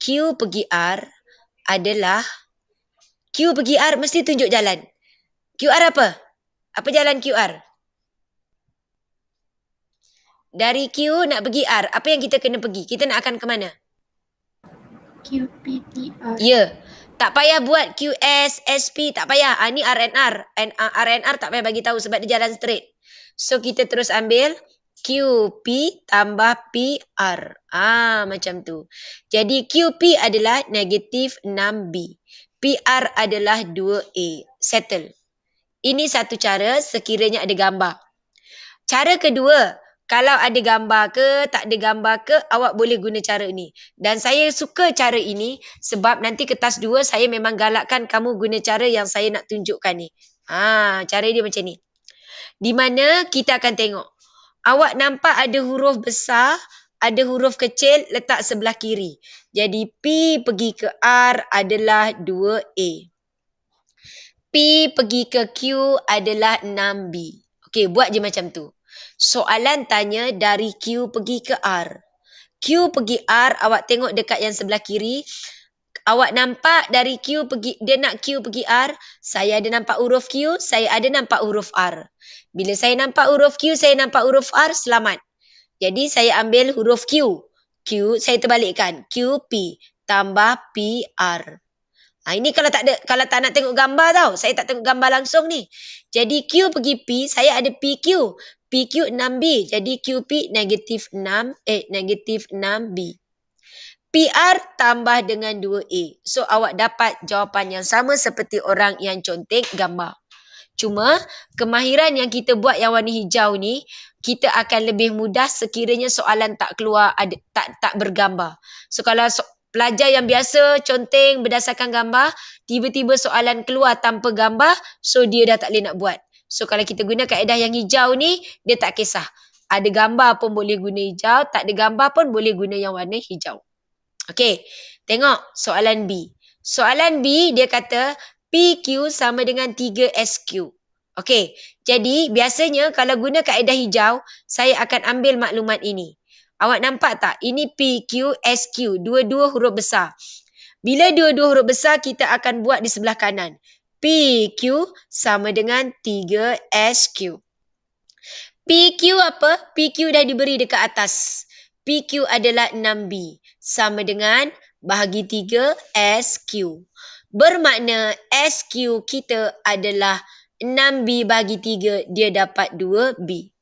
Q pergi R adalah Q pergi R mesti tunjuk jalan. QR apa? Apa jalan QR? Dari Q nak pergi R, apa yang kita kena pergi? Kita nak akan ke mana? Q, P, T, R. Ya. Tak payah buat Q, S, S, P. Tak payah. Ha, ni R, N, R. R, N, R tak payah bagi tahu sebab dia jalan straight. So, kita terus ambil QP tambah PR. Ah macam tu. Jadi QP adalah negatif 6B. PR adalah 2A. Settle. Ini satu cara sekiranya ada gambar. Cara kedua, kalau ada gambar ke, tak ada gambar ke, awak boleh guna cara ini. Dan saya suka cara ini sebab nanti kertas dua saya memang galakkan kamu guna cara yang saya nak tunjukkan ni. Ah, cara dia macam ni. Di mana kita akan tengok awak nampak ada huruf besar, ada huruf kecil letak sebelah kiri. Jadi P pergi ke R adalah 2A. P pergi ke Q adalah 6B. Okey, buat je macam tu. Soalan tanya dari Q pergi ke R. Q pergi R, awak tengok dekat yang sebelah kiri awak nampak dari Q pergi dia nak Q pergi R, saya ada nampak huruf Q, saya ada nampak huruf R. Bila saya nampak huruf Q, saya nampak huruf R, selamat. Jadi saya ambil huruf Q. Q saya terbalikkan. Q P tambah P R. Ha, ini kalau tak ada kalau tak nak tengok gambar tau. Saya tak tengok gambar langsung ni. Jadi Q pergi P, saya ada PQ. PQ 6B. Jadi QP negatif 6, eh negatif 6B. PR tambah dengan 2A. So awak dapat jawapan yang sama seperti orang yang contek gambar. Cuma kemahiran yang kita buat yang warna hijau ni kita akan lebih mudah sekiranya soalan tak keluar ada, tak tak bergambar. So kalau so, pelajar yang biasa conteng berdasarkan gambar, tiba-tiba soalan keluar tanpa gambar, so dia dah tak boleh nak buat. So kalau kita guna kaedah yang hijau ni, dia tak kisah. Ada gambar pun boleh guna hijau, tak ada gambar pun boleh guna yang warna hijau. Okey, tengok soalan B. Soalan B dia kata PQ sama dengan 3SQ. Okey, jadi biasanya kalau guna kaedah hijau, saya akan ambil maklumat ini. Awak nampak tak? Ini PQ, SQ, dua-dua huruf besar. Bila dua-dua huruf besar, kita akan buat di sebelah kanan. PQ sama dengan 3SQ. PQ apa? PQ dah diberi dekat atas. PQ adalah 6B sama dengan bahagi 3 SQ. Bermakna SQ kita adalah 6B bahagi 3 dia dapat 2B.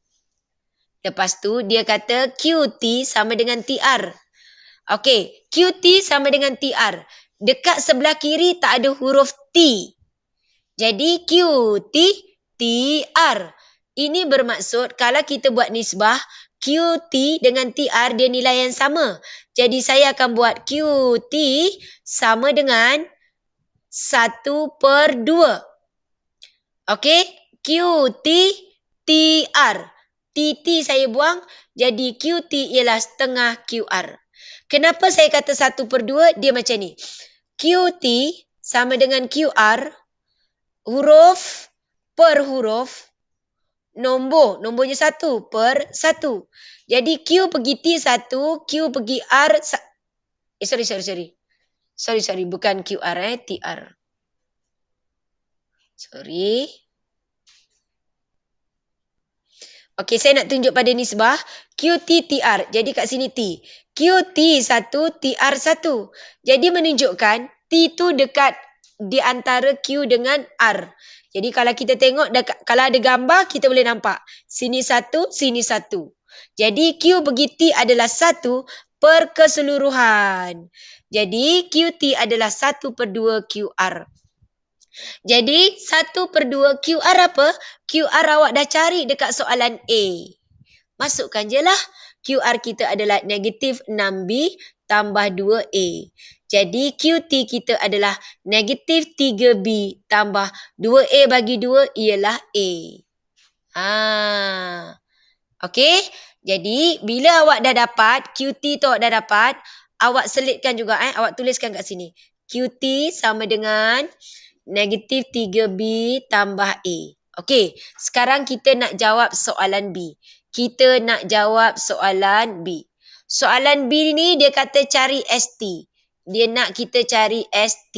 Lepas tu dia kata QT sama dengan TR. Okey, QT sama dengan TR. Dekat sebelah kiri tak ada huruf T. Jadi QT TR. Ini bermaksud kalau kita buat nisbah, QT dengan TR dia nilai yang sama. Jadi saya akan buat QT sama dengan 1 per 2. Okey. QT TR. TT saya buang. Jadi QT ialah setengah QR. Kenapa saya kata 1 per 2? Dia macam ni. QT sama dengan QR. Huruf per huruf nombor. Nombornya satu per satu. Jadi Q pergi T satu, Q pergi R sa- Eh, sorry, sorry, sorry. Sorry, sorry. Bukan Q R, eh. R. Sorry. Okay, saya nak tunjuk pada nisbah. Q T T R. Jadi kat sini T. Q T satu T R satu. Jadi menunjukkan T tu dekat di antara Q dengan R. Jadi kalau kita tengok kalau ada gambar kita boleh nampak. Sini satu, sini satu. Jadi Q bagi T adalah satu per keseluruhan. Jadi QT adalah satu per dua QR. Jadi satu per dua QR apa? QR awak dah cari dekat soalan A. Masukkan je lah. QR kita adalah negatif 6B tambah 2A. Jadi QT kita adalah negatif 3B tambah 2A bagi 2 ialah A. Ha. Okey. Jadi bila awak dah dapat, QT tu awak dah dapat, awak selitkan juga eh. Awak tuliskan kat sini. QT sama dengan negatif 3B tambah A. Okey. Sekarang kita nak jawab soalan B. Kita nak jawab soalan B. Soalan B ni dia kata cari ST dia nak kita cari ST.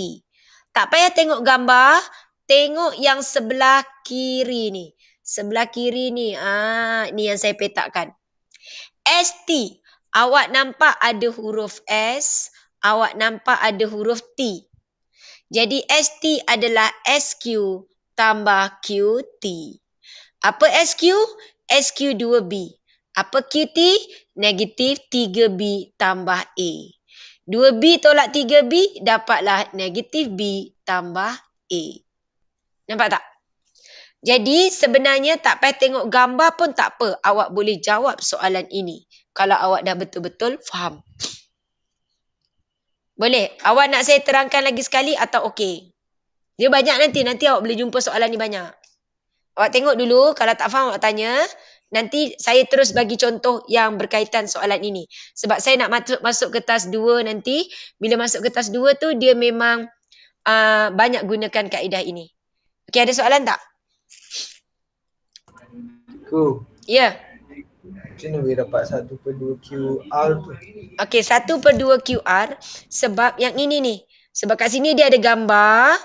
Tak payah tengok gambar, tengok yang sebelah kiri ni. Sebelah kiri ni, ah ni yang saya petakkan. ST, awak nampak ada huruf S, awak nampak ada huruf T. Jadi ST adalah SQ tambah QT. Apa SQ? SQ 2B. Apa QT? Negatif 3B tambah A. 2B tolak 3B dapatlah negatif B tambah A. Nampak tak? Jadi sebenarnya tak payah tengok gambar pun tak apa. Awak boleh jawab soalan ini. Kalau awak dah betul-betul faham. Boleh? Awak nak saya terangkan lagi sekali atau okey? Dia banyak nanti. Nanti awak boleh jumpa soalan ni banyak. Awak tengok dulu. Kalau tak faham awak tanya. Nanti saya terus bagi contoh yang berkaitan soalan ini. Sebab saya nak masuk masuk ke dua nanti. Bila masuk ke dua tu dia memang uh, banyak gunakan kaedah ini. Okey ada soalan tak? Ku. Ya. Yeah. Macam mana boleh dapat 1 per dua QR tu? Okey satu per 2 QR sebab yang ini ni. Sebab kat sini dia ada gambar.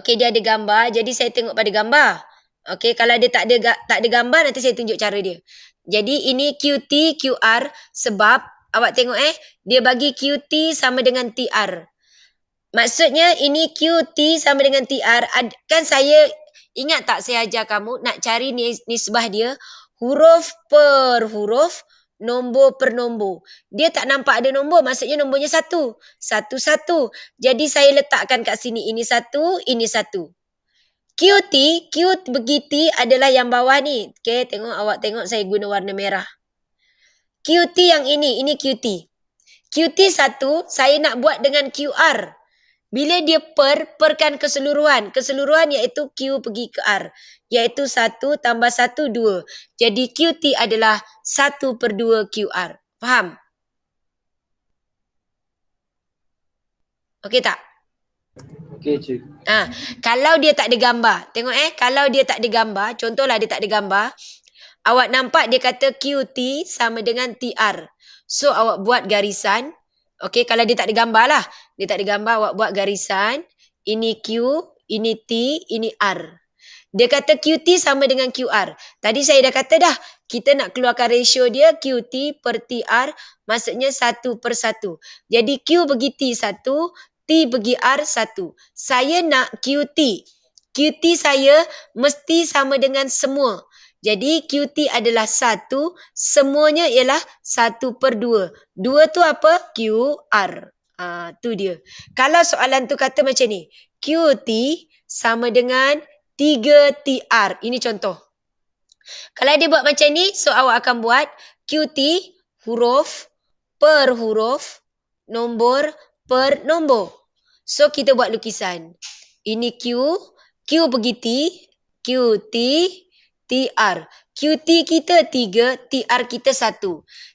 Okey dia ada gambar. Jadi saya tengok pada gambar. Okey, kalau dia tak ada tak ada gambar nanti saya tunjuk cara dia. Jadi ini QT QR sebab awak tengok eh dia bagi QT sama dengan TR. Maksudnya ini QT sama dengan TR kan saya ingat tak saya ajar kamu nak cari nis nisbah dia huruf per huruf nombor per nombor. Dia tak nampak ada nombor, maksudnya nombornya satu. Satu-satu. Jadi saya letakkan kat sini ini satu, ini satu. Cutie, cute begitu adalah yang bawah ni. Okay, tengok awak tengok saya guna warna merah. Cutie yang ini, ini cutie. Cutie satu, saya nak buat dengan QR. Bila dia per, perkan keseluruhan. Keseluruhan iaitu Q pergi ke R. Iaitu satu tambah satu dua Jadi QT adalah satu per dua QR. Faham? Okey tak? Okey, cikgu. Ha, ah, kalau dia tak ada gambar, tengok eh, kalau dia tak ada gambar, contohlah dia tak ada gambar, awak nampak dia kata QT sama dengan TR. So, awak buat garisan. Okey, kalau dia tak ada gambar lah. Dia tak ada gambar, awak buat garisan. Ini Q, ini T, ini R. Dia kata QT sama dengan QR. Tadi saya dah kata dah, kita nak keluarkan ratio dia QT per TR, maksudnya satu per satu, Jadi Q bagi T 1, T bagi R 1. Saya nak QT. QT saya mesti sama dengan semua. Jadi QT adalah 1, semuanya ialah 1 per 2. 2 tu apa? QR. Ha, tu dia. Kalau soalan tu kata macam ni. QT sama dengan 3TR. Ini contoh. Kalau dia buat macam ni, so awak akan buat QT huruf per huruf nombor per nombor. So kita buat lukisan. Ini Q, Q pergi T, Q T, T R. Q T kita 3, T R kita 1.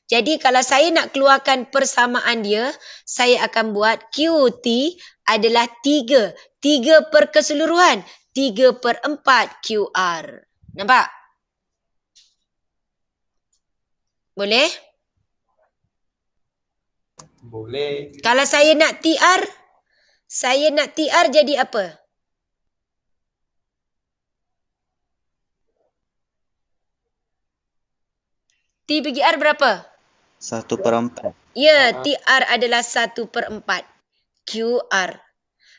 Jadi kalau saya nak keluarkan persamaan dia, saya akan buat Q T adalah 3. 3 per keseluruhan, 3 per 4 Q R. Nampak? Boleh? Boleh. Kalau saya nak TR, saya nak TR jadi apa? T bagi R berapa? 1 per 4. Ya, ah. R adalah 1 per 4. R.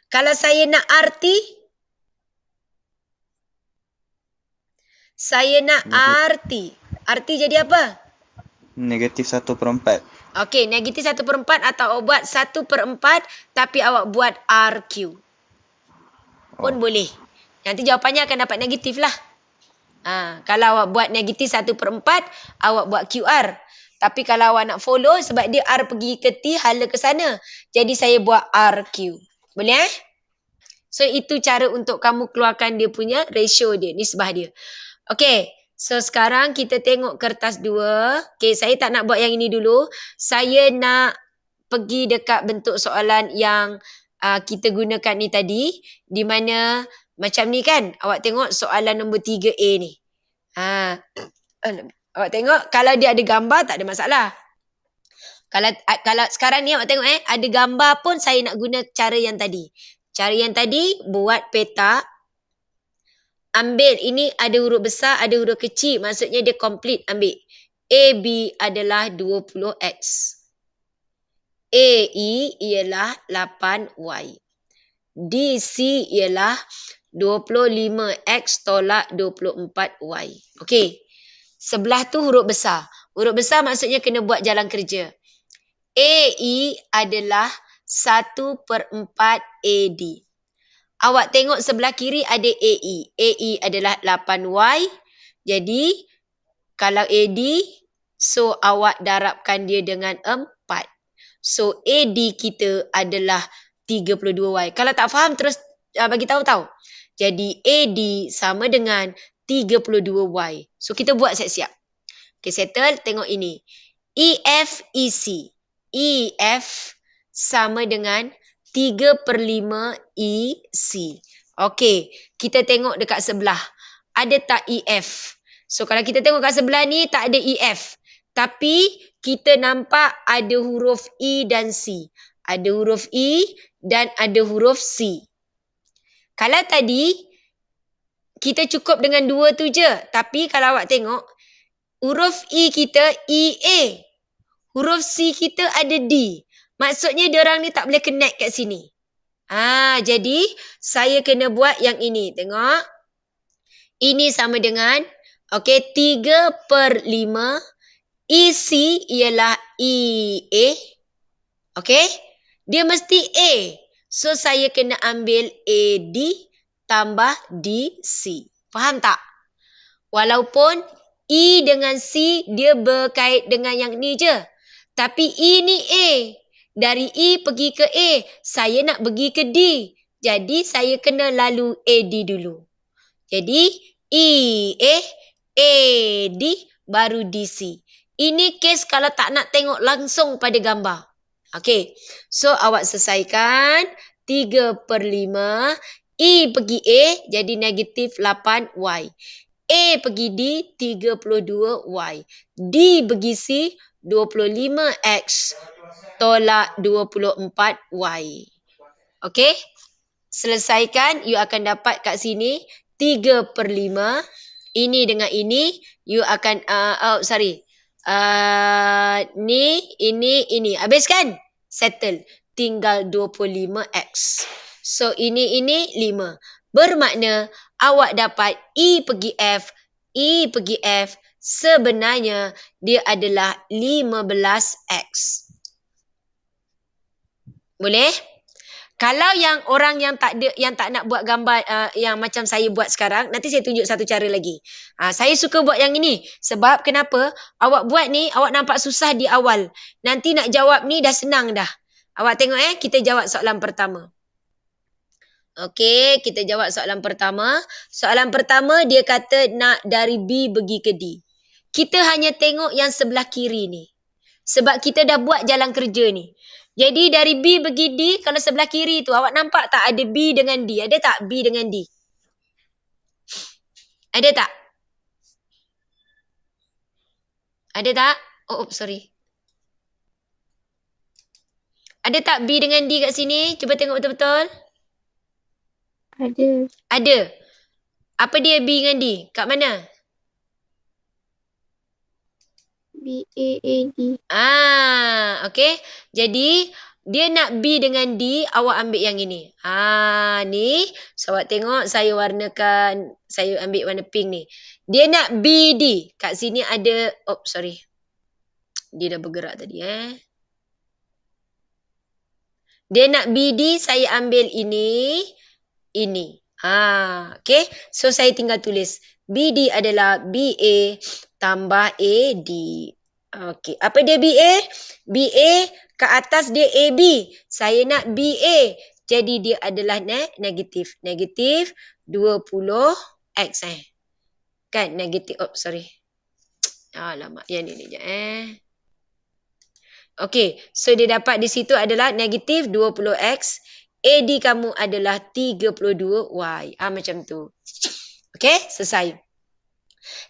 Kalau saya nak R T, Saya nak R T. R T jadi apa? Negatif 1 per 4. Okey, negatif 1 per 4 atau buat 1 per 4 tapi awak buat RQ. Oh. Pun boleh. Nanti jawapannya akan dapat negatif lah. Ha, kalau awak buat negatif 1 per 4, awak buat QR. Tapi kalau awak nak follow sebab dia R pergi ke T, hala ke sana. Jadi saya buat RQ. Boleh eh? So itu cara untuk kamu keluarkan dia punya ratio dia, nisbah dia. Okey. So sekarang kita tengok kertas dua. Okay, saya tak nak buat yang ini dulu. Saya nak pergi dekat bentuk soalan yang uh, kita gunakan ni tadi. Di mana macam ni kan awak tengok soalan nombor tiga a ni. Ha. Awak tengok kalau dia ada gambar tak ada masalah. Kalau kalau sekarang ni awak tengok eh ada gambar pun saya nak guna cara yang tadi. Cara yang tadi buat peta ambil ini ada huruf besar ada huruf kecil maksudnya dia complete ambil AB adalah 20X AE ialah 8Y DC ialah 25X tolak 24Y Okey. sebelah tu huruf besar huruf besar maksudnya kena buat jalan kerja AE adalah 1 per 4 AD Awak tengok sebelah kiri ada AE. AE adalah 8Y. Jadi kalau AD, so awak darabkan dia dengan 4. So AD kita adalah 32Y. Kalau tak faham terus uh, bagi tahu tahu. Jadi AD sama dengan 32Y. So kita buat siap-siap. Okay settle tengok ini. EF EC. EF sama dengan 32Y. 3/5 EC. Okey, kita tengok dekat sebelah. Ada tak EF? So kalau kita tengok kat sebelah ni tak ada EF. Tapi kita nampak ada huruf E dan C. Ada huruf E dan ada huruf C. Kalau tadi kita cukup dengan dua tu je. Tapi kalau awak tengok huruf E kita EA. Huruf C kita ada D. Maksudnya dia orang ni tak boleh connect kat sini. Ah, jadi saya kena buat yang ini. Tengok. Ini sama dengan okey 3 per 5 EC ialah EA. Okey? Dia mesti A. So saya kena ambil AD tambah DC. Faham tak? Walaupun E dengan C dia berkait dengan yang ni je. Tapi E ni A. Dari E pergi ke A, saya nak pergi ke D. Jadi saya kena lalu AD dulu. Jadi E, A, A, D baru DC. Ini kes kalau tak nak tengok langsung pada gambar. Okey. So awak selesaikan 3/5 E pergi A jadi negatif 8y. A pergi D 32y. D pergi C 25x tolak 24Y. Okey? Selesaikan, you akan dapat kat sini 3 per 5. Ini dengan ini, you akan, uh, oh sorry. Uh, ni, ini, ini. kan? Settle. Tinggal 25X. So, ini, ini 5. Bermakna, awak dapat E pergi F, E pergi F. Sebenarnya, dia adalah 15X. Boleh? Kalau yang orang yang tak de, yang tak nak buat gambar uh, yang macam saya buat sekarang, nanti saya tunjuk satu cara lagi. Uh, saya suka buat yang ini sebab kenapa? Awak buat ni, awak nampak susah di awal. Nanti nak jawab ni dah senang dah. Awak tengok eh, kita jawab soalan pertama. Okey, kita jawab soalan pertama. Soalan pertama dia kata nak dari B pergi ke D. Kita hanya tengok yang sebelah kiri ni sebab kita dah buat jalan kerja ni. Jadi dari B pergi D, kalau sebelah kiri tu awak nampak tak ada B dengan D? Ada tak B dengan D? Ada tak? Ada tak? Oh, oh sorry. Ada tak B dengan D kat sini? Cuba tengok betul-betul. Ada. Ada. Apa dia B dengan D? Kat mana? Ada. B A A D. Ah, okey. Jadi dia nak B dengan D, awak ambil yang ini. Ah, ni. So, awak tengok saya warnakan, saya ambil warna pink ni. Dia nak B D. Kat sini ada, oh sorry. Dia dah bergerak tadi eh. Dia nak B D, saya ambil ini, ini. Ah, okey. So saya tinggal tulis. BD adalah BA tambah AD. Okey, apa dia BA? BA ke atas dia AB. Saya nak BA. Jadi dia adalah ne negatif. Negatif 20X eh. Kan negatif. Oh, sorry. Alamak, yang ni je eh. Okey, so dia dapat di situ adalah negatif 20X. AD kamu adalah 32Y. Ah macam tu. Okay, selesai.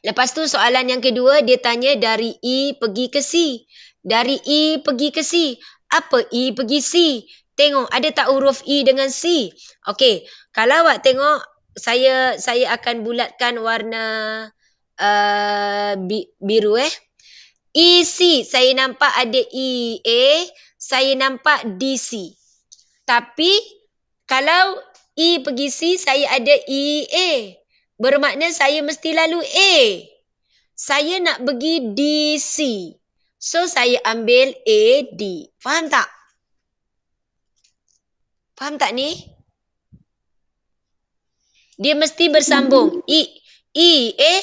Lepas tu soalan yang kedua dia tanya dari i e pergi ke C. Dari i e pergi ke C. Apa i e pergi C? Tengok ada tak huruf i dengan C? Okay, kalau awak tengok saya saya akan bulatkan warna uh, bi, biru eh. E C saya nampak ada E A, saya nampak D C. Tapi kalau E pergi C saya ada E A bermakna saya mesti lalu A. Saya nak pergi D, C. So, saya ambil A, D. Faham tak? Faham tak ni? Dia mesti bersambung. E, E, A,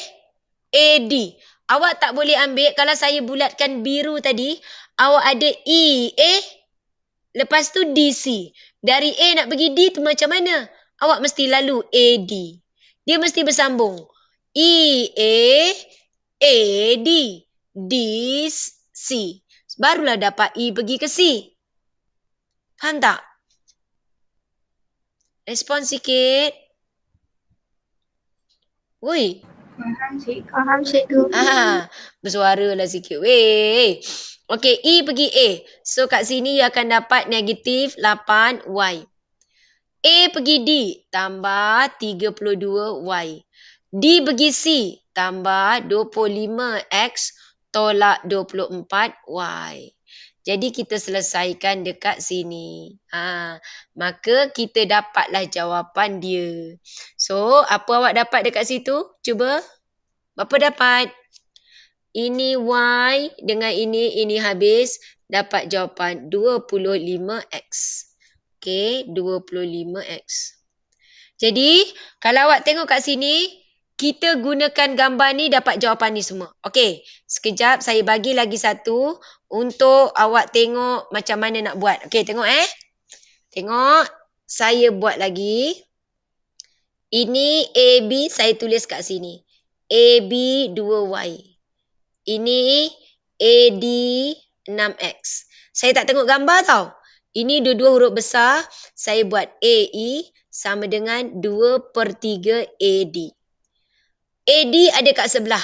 A, D. Awak tak boleh ambil kalau saya bulatkan biru tadi. Awak ada E, A. Lepas tu D, C. Dari A nak pergi D tu macam mana? Awak mesti lalu A, D. Dia mesti bersambung. E A e, A D D C. Barulah dapat E pergi ke C. Faham tak? Respon sikit. Ui. Faham cikgu. Ah, Bersuara lah sikit. Weh. Okay, E pergi A. So kat sini you akan dapat negatif 8Y. A pergi D tambah 32Y. D pergi C tambah 25X tolak 24Y. Jadi kita selesaikan dekat sini. Ha, maka kita dapatlah jawapan dia. So, apa awak dapat dekat situ? Cuba. Berapa dapat? Ini Y dengan ini, ini habis. Dapat jawapan 25X. Okey, 25 x Jadi, kalau awak tengok kat sini, kita gunakan gambar ni dapat jawapan ni semua. Okey, sekejap saya bagi lagi satu untuk awak tengok macam mana nak buat. Okey, tengok eh. Tengok, saya buat lagi. Ini AB saya tulis kat sini. AB 2Y. Ini AD 6X. Saya tak tengok gambar tau. Ini dua-dua huruf besar. Saya buat AE sama dengan 2 per 3 AD. AD ada kat sebelah.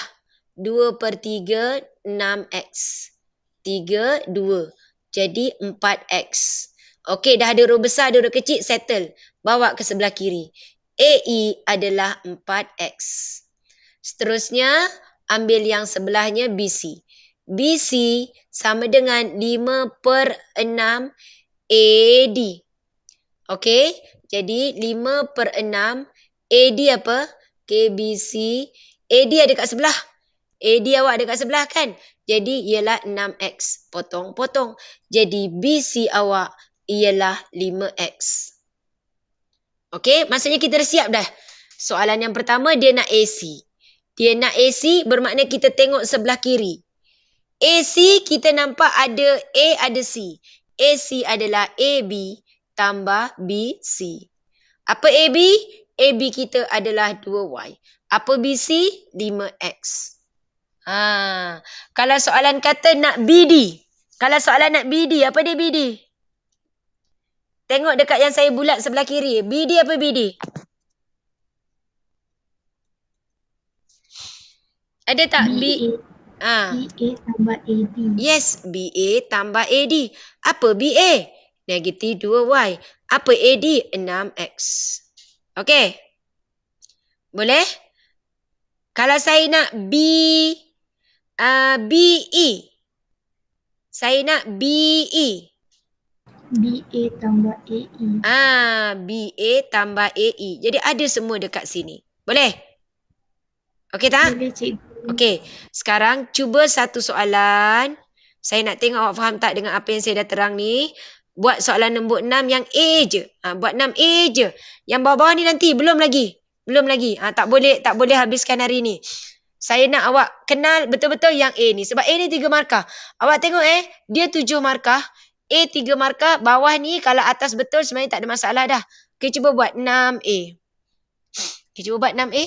2 per 3, 6X. 3, 2. Jadi 4X. Okey, dah ada huruf besar, ada huruf kecil, settle. Bawa ke sebelah kiri. AE adalah 4X. Seterusnya, ambil yang sebelahnya BC. BC sama dengan 5 per 6 AD. AD. Okey, jadi 5 per 6. AD apa? KBC. AD ada kat sebelah. AD awak ada kat sebelah kan? Jadi ialah 6X. Potong-potong. Jadi BC awak ialah 5X. Okey, maksudnya kita dah siap dah. Soalan yang pertama dia nak AC. Dia nak AC bermakna kita tengok sebelah kiri. AC kita nampak ada A ada C. AC adalah AB tambah BC. Apa AB? AB kita adalah 2Y. Apa BC? 5X. Ha. Kalau soalan kata nak BD. Kalau soalan nak BD, apa dia BD? Tengok dekat yang saya bulat sebelah kiri. BD apa BD? Ada tak? B? Ha. BA tambah AD. Yes, BA tambah AD. Apa BA? Negatif 2Y. Apa AD? 6X. Okey. Boleh? Kalau saya nak B, uh, ah, BE. Saya nak BE. BA tambah AE. Ah, ha, BA tambah AE. Jadi ada semua dekat sini. Boleh? Okey tak? Boleh cikgu. Okey, sekarang cuba satu soalan. Saya nak tengok awak faham tak dengan apa yang saya dah terang ni. Buat soalan nombor enam yang A je. Ha, buat enam A je. Yang bawah-bawah ni nanti belum lagi. Belum lagi. Ha, tak boleh tak boleh habiskan hari ni. Saya nak awak kenal betul-betul yang A ni. Sebab A ni 3 markah. Awak tengok eh. Dia tujuh markah. A tiga markah. Bawah ni kalau atas betul sebenarnya tak ada masalah dah. Okey cuba buat enam a Okey cuba buat enam a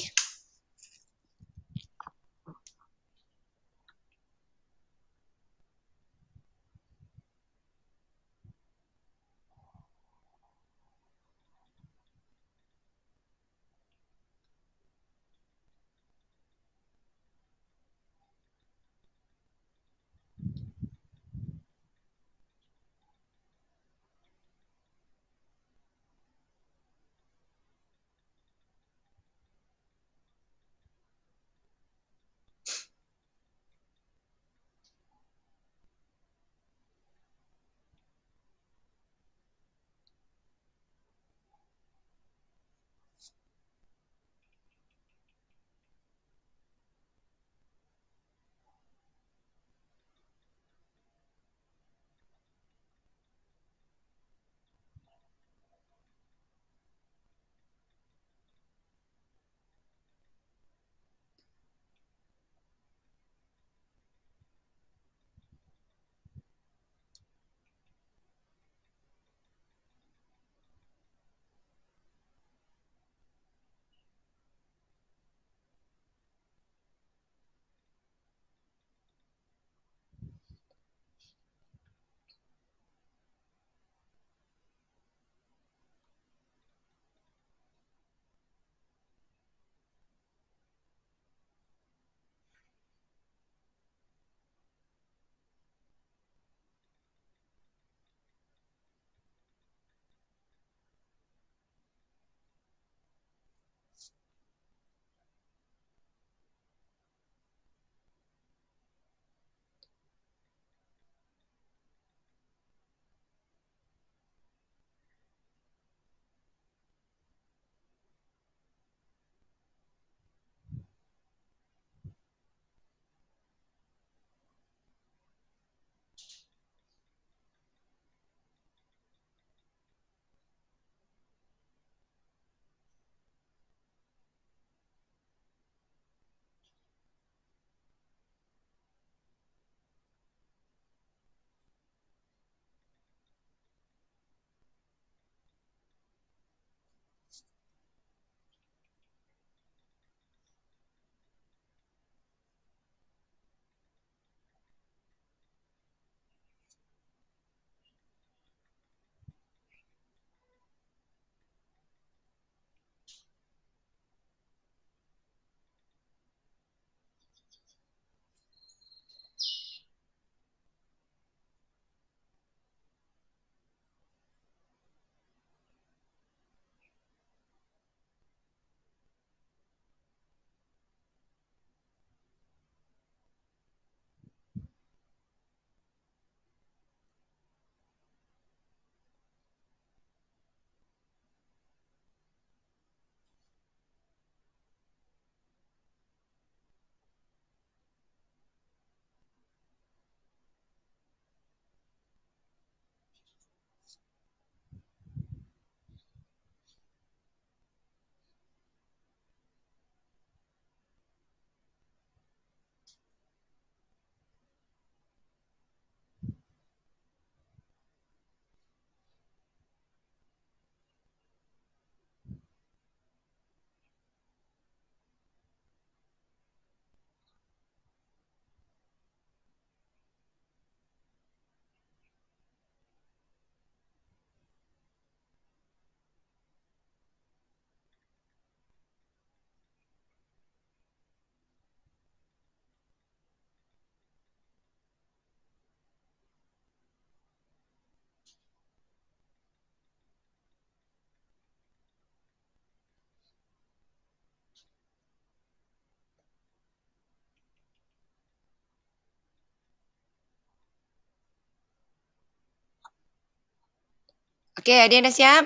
Okey, ada dah siap?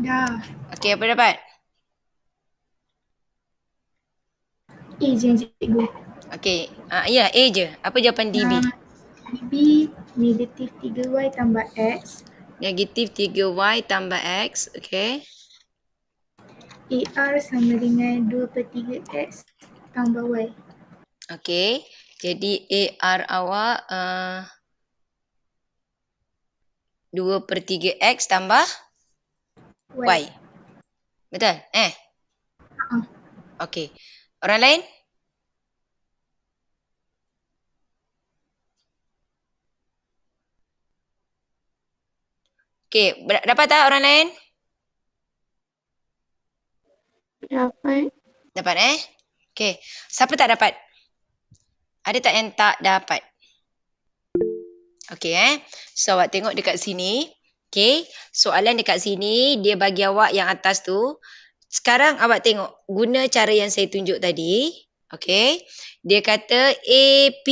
Dah. Okey, apa dapat? A je, cikgu. Okey, uh, ya A je. Apa jawapan DB? Uh, ah, DB negatif 3Y tambah X. Negatif 3Y tambah X, okey. AR sama dengan 2 per 3X tambah Y. Okey, jadi AR awak... Uh, 2 per 3 X tambah Y. y. Betul? Eh? Okey. Orang lain? Okey. Dapat tak orang lain? Dapat. Dapat eh? Okey. Siapa tak dapat? Ada tak yang tak dapat? Okay eh. So awak tengok dekat sini. Okay. Soalan dekat sini dia bagi awak yang atas tu. Sekarang awak tengok guna cara yang saya tunjuk tadi. Okay. Dia kata AP.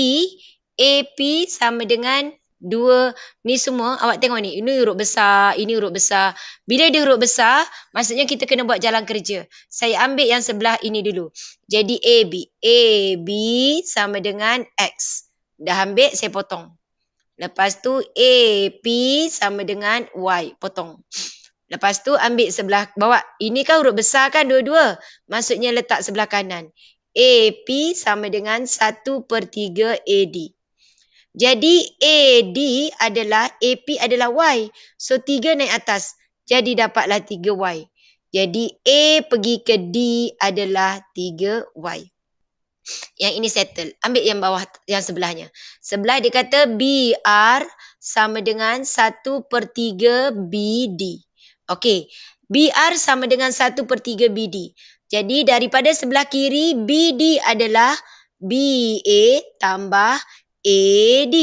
AP sama dengan dua ni semua awak tengok ni ini huruf besar ini huruf besar bila dia huruf besar maksudnya kita kena buat jalan kerja saya ambil yang sebelah ini dulu jadi AB AB sama dengan X dah ambil saya potong Lepas tu p sama dengan Y. Potong. Lepas tu ambil sebelah bawa. Ini kan huruf besar kan dua-dua. Maksudnya letak sebelah kanan. p sama dengan 1 per 3 d. Jadi d adalah p adalah Y. So 3 naik atas. Jadi dapatlah 3Y. Jadi A pergi ke D adalah 3Y. Yang ini settle. Ambil yang bawah, yang sebelahnya. Sebelah dia kata BR sama dengan 1 per 3 BD. Okey. BR sama dengan 1 per 3 BD. Jadi daripada sebelah kiri, BD adalah BA tambah AD.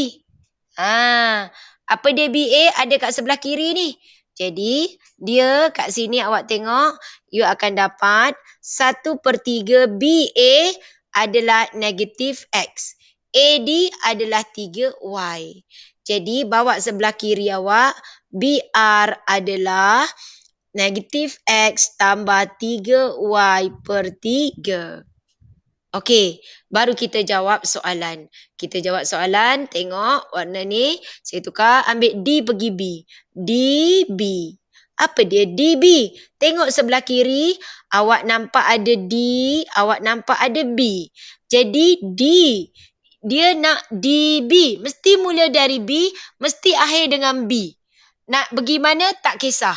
Ha. Apa dia BA ada kat sebelah kiri ni? Jadi dia kat sini awak tengok, you akan dapat 1 per 3 BA tambah adalah negatif X. AD adalah 3Y. Jadi bawa sebelah kiri awak. BR adalah negatif X tambah 3Y per 3. Okey, baru kita jawab soalan. Kita jawab soalan, tengok warna ni. Saya tukar, ambil D pergi B. D, B. Apa dia? DB. Tengok sebelah kiri, awak nampak ada D, awak nampak ada B. Jadi D. Dia nak DB. Mesti mula dari B, mesti akhir dengan B. Nak bagaimana tak kisah.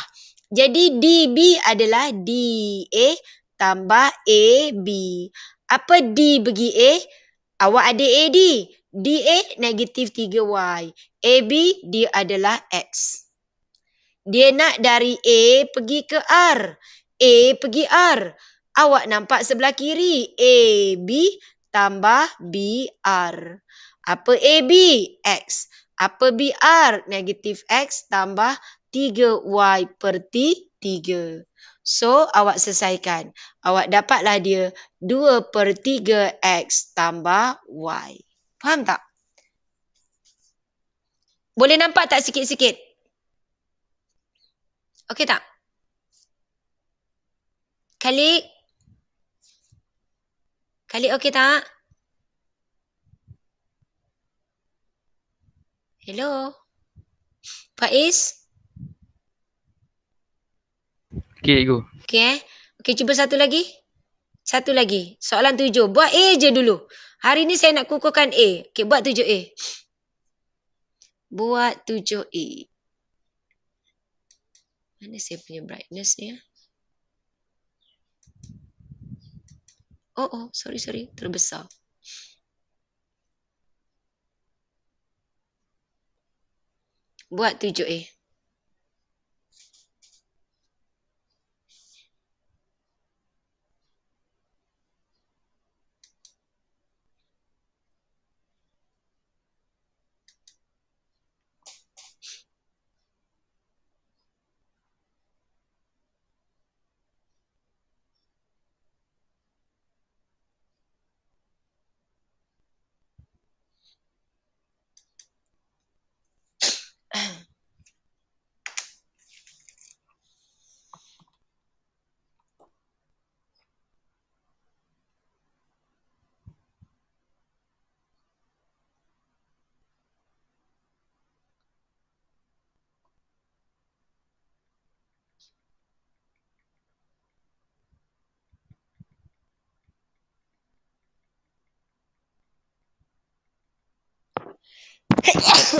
Jadi DB adalah D DA tambah B. Apa D bagi A? Awak ada AD. DA negatif 3Y. AB dia adalah X. Dia nak dari A pergi ke R. A pergi R. Awak nampak sebelah kiri. A, B tambah B, R. Apa A, B? X. Apa B, R? Negatif X tambah 3Y per T, 3. So, awak selesaikan. Awak dapatlah dia 2 per 3X tambah Y. Faham tak? Boleh nampak tak sikit-sikit? Okey tak? Kali, kali okey tak? Hello? Faiz? Okey, go. Okey, eh? Okey, cuba satu lagi. Satu lagi. Soalan tujuh. Buat A je dulu. Hari ni saya nak kukuhkan A. Okey, buat tujuh A. Buat tujuh A. Mana saya punya brightness ni? Ya? Oh, oh, sorry, sorry. Terbesar. Buat tujuh a Eh. so,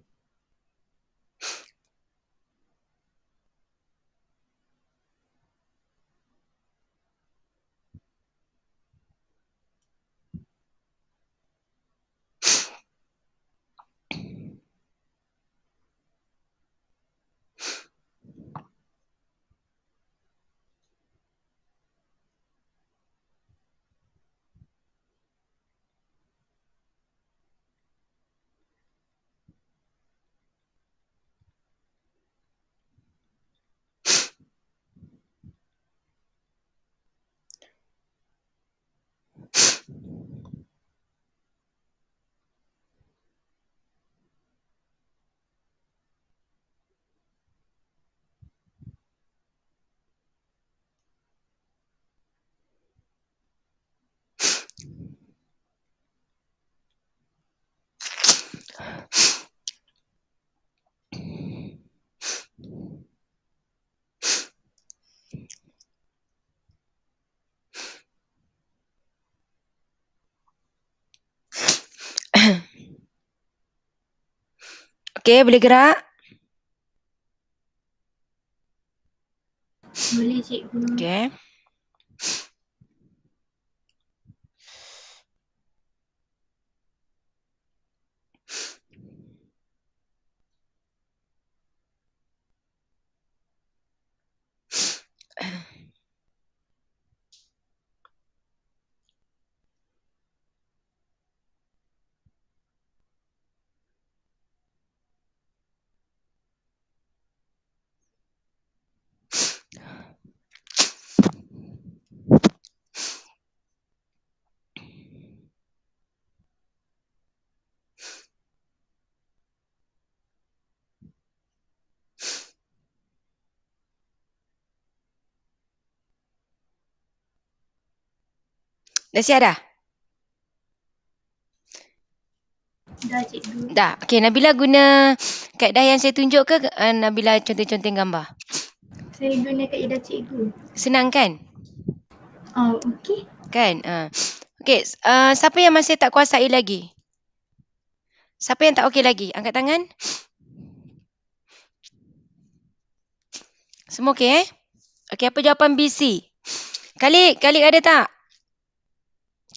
Okey, boleh gerak? Boleh cikgu. Okey. Dah siap dah? Dah cikgu. Dah. Okey Nabila guna kaedah yang saya tunjuk ke uh, Nabila contoh-contoh gambar? Saya guna kaedah cikgu. Senang kan? Oh okey. Kan? Uh. Okey uh, siapa yang masih tak kuasai lagi? Siapa yang tak okey lagi? Angkat tangan. Semua okey eh? Okey apa jawapan BC? Kalik, Kalik ada tak?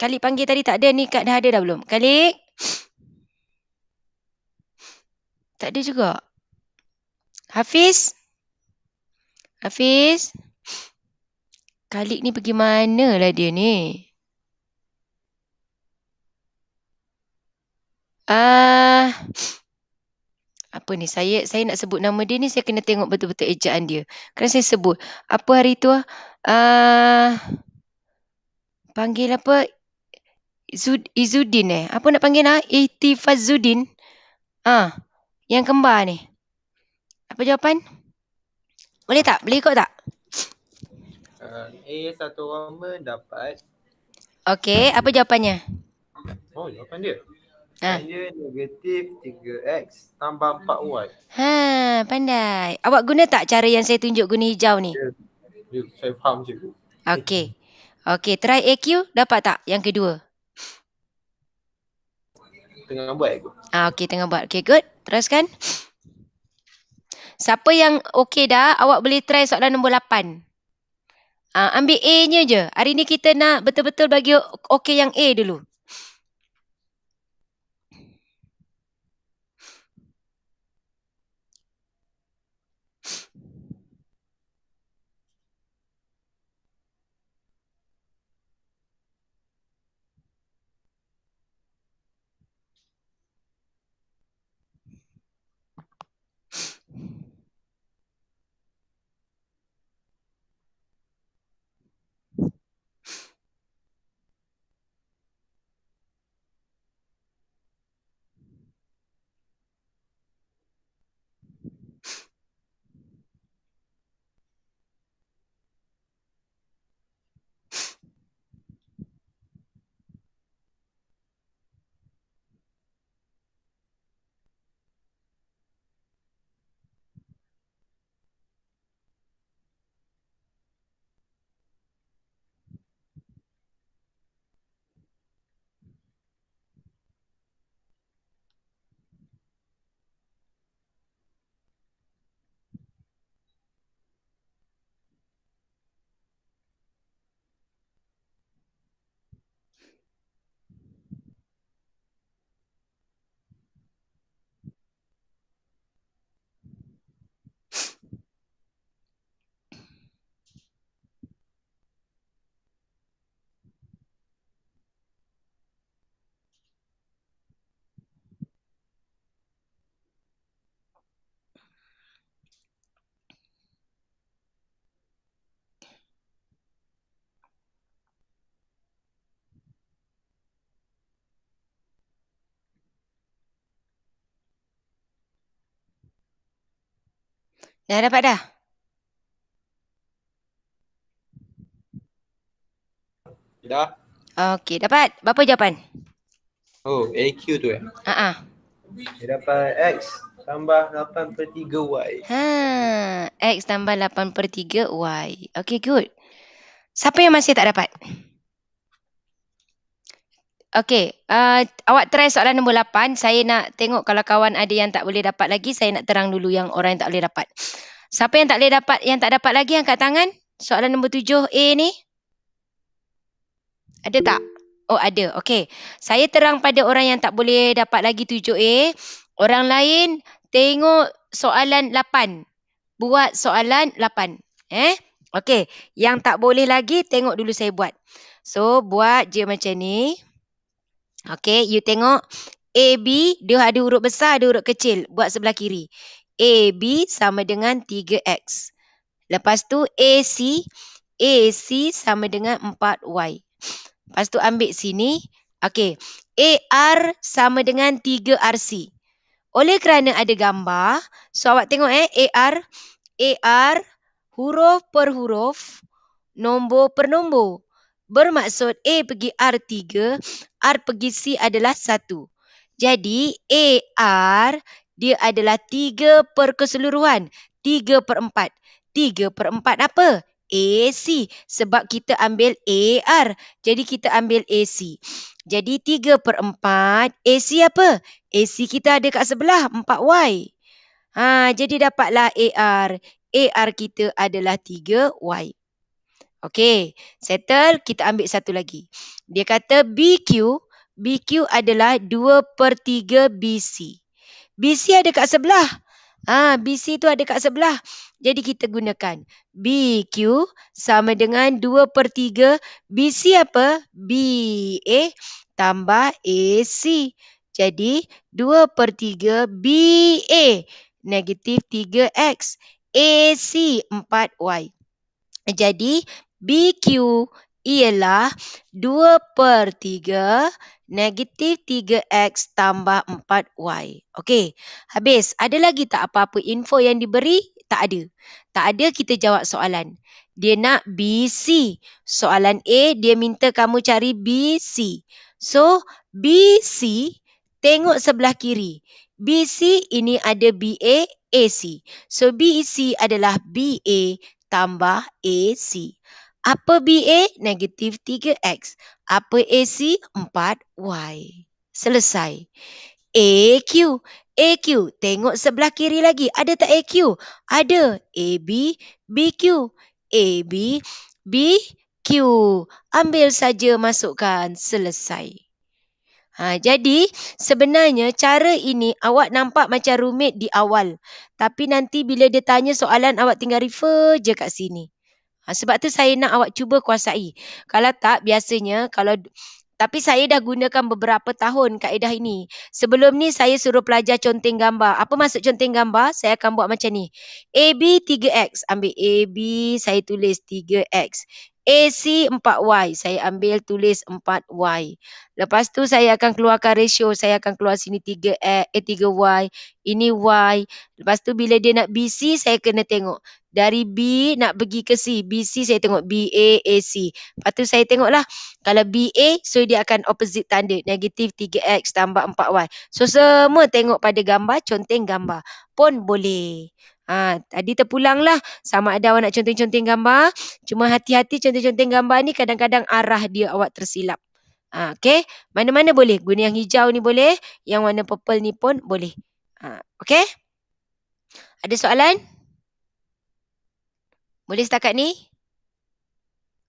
Kali panggil tadi tak ada ni kad dah ada dah belum? Kali Tak ada juga. Hafiz? Hafiz? Kali ni pergi lah dia ni? Ah. apa ni saya saya nak sebut nama dia ni saya kena tengok betul-betul ejaan dia. Kan saya sebut. Apa hari tu ah? Uh, panggil apa? Zud, Izuddin eh. Apa nak panggil nak? lah? Itifazuddin. Ah, yang kembar ni. Apa jawapan? Boleh tak? Boleh ikut tak? Uh, A satu orang mendapat. Okey, apa jawapannya? Oh, jawapan dia. Ha. Saya negatif 3X tambah 4Y. Ha, pandai. Awak guna tak cara yang saya tunjuk guna hijau ni? Yeah. Ya, saya faham cikgu. Okey. Okey, try AQ dapat tak yang kedua? tengah buat aku. Eh, ah okey tengah buat. Okey good. Teruskan. Siapa yang okey dah, awak boleh try soalan nombor 8. Ah ambil A-nya je. Hari ni kita nak betul-betul bagi okey yang A dulu. Dah dapat dah. Dah. Okey, dapat. Berapa jawapan? Oh, AQ tu ya? Ha Uh-uh. Dia dapat X tambah 8 per 3 Y. Ha, X tambah 8 per 3 Y. Okey, good. Siapa yang masih tak dapat? Hmm. Okey, uh, awak try soalan nombor 8. Saya nak tengok kalau kawan ada yang tak boleh dapat lagi, saya nak terang dulu yang orang yang tak boleh dapat. Siapa yang tak boleh dapat, yang tak dapat lagi angkat tangan? Soalan nombor 7A ni. Ada tak? Oh, ada. Okey. Saya terang pada orang yang tak boleh dapat lagi 7A. Orang lain tengok soalan 8. Buat soalan 8. Eh? Okey. Yang tak boleh lagi tengok dulu saya buat. So, buat je macam ni. Okay, you tengok AB B, dia ada huruf besar, ada huruf kecil. Buat sebelah kiri. AB sama dengan 3X. Lepas tu AC, AC sama dengan 4Y. Lepas tu ambil sini. Okay. A, sama dengan 3 RC. Oleh kerana ada gambar. So awak tengok eh. A, R. Huruf per huruf. Nombor per nombor bermaksud A pergi R3, R pergi C adalah 1. Jadi AR dia adalah 3 per keseluruhan. 3 per 4. 3 per 4 apa? AC. Sebab kita ambil AR. Jadi kita ambil AC. Jadi 3 per 4. AC apa? AC kita ada kat sebelah. 4Y. Ha, jadi dapatlah AR. AR kita adalah 3Y. Okey, settle. Kita ambil satu lagi. Dia kata BQ, BQ adalah 2 per 3 BC. BC ada kat sebelah. Ha, BC tu ada kat sebelah. Jadi kita gunakan BQ sama dengan 2 per 3. BC apa? BA tambah AC. Jadi 2 per 3 BA. Negatif 3X. AC 4Y. Jadi BQ ialah 2 per 3 negatif 3x tambah 4y. Okey, habis. Ada lagi tak apa-apa info yang diberi? Tak ada. Tak ada kita jawab soalan. Dia nak BC. Soalan A, dia minta kamu cari BC. So, BC, tengok sebelah kiri. BC ini ada BA, AC. So, BC adalah BA tambah AC. Apa BA? Negatif 3X. Apa AC? 4Y. Selesai. AQ. AQ. Tengok sebelah kiri lagi. Ada tak AQ? Ada. AB, BQ. AB, BQ. Ambil saja masukkan. Selesai. Ha, jadi sebenarnya cara ini awak nampak macam rumit di awal. Tapi nanti bila dia tanya soalan awak tinggal refer je kat sini. Ha, sebab tu saya nak awak cuba kuasai. Kalau tak, biasanya kalau... Tapi saya dah gunakan beberapa tahun kaedah ini. Sebelum ni saya suruh pelajar conteng gambar. Apa maksud conteng gambar? Saya akan buat macam ni. AB 3X. Ambil AB, saya tulis 3X. AC 4Y. Saya ambil tulis 4Y. Lepas tu saya akan keluarkan ratio. Saya akan keluar sini 3, eh, 3Y. Ini Y. Lepas tu bila dia nak BC saya kena tengok. Dari B nak pergi ke C. BC saya tengok BA, AC. Lepas tu saya tengoklah. Kalau BA so dia akan opposite tanda. Negatif 3X tambah 4Y. So semua tengok pada gambar. Conteng gambar pun boleh. Ha, tadi lah, sama ada awak nak conteng-conteng gambar. Cuma hati-hati conteng-conteng gambar ni kadang-kadang arah dia awak tersilap. Ha, okay. Mana-mana boleh. Guna yang hijau ni boleh. Yang warna purple ni pun boleh. Ha, okay. Ada soalan? Boleh setakat ni?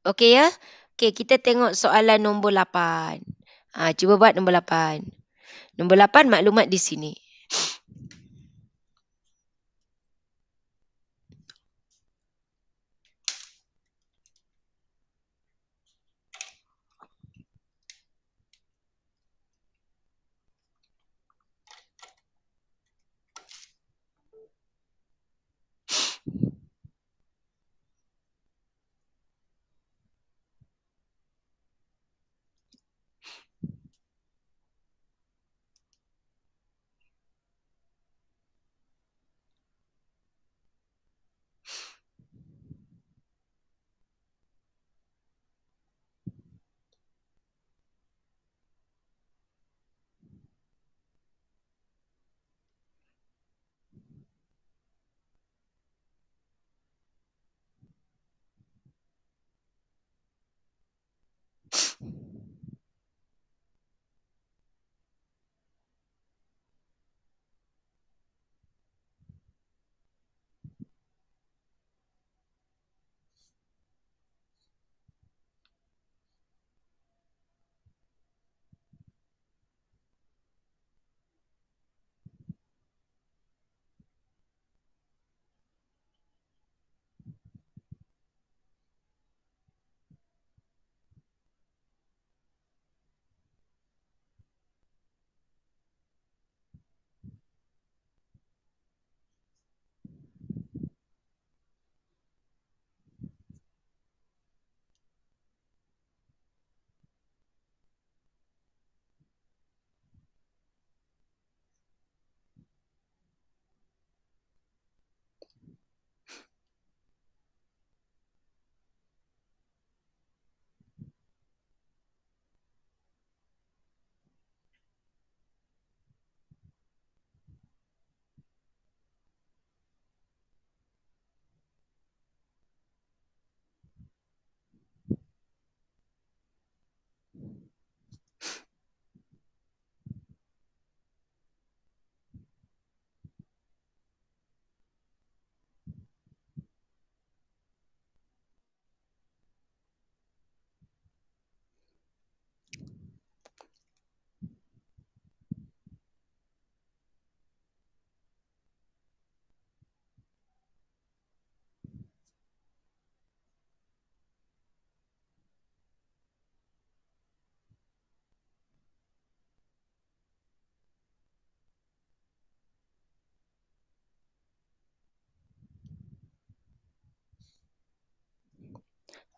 Okay ya. Okay kita tengok soalan nombor 8. Ha, cuba buat nombor 8. Nombor 8 maklumat di sini.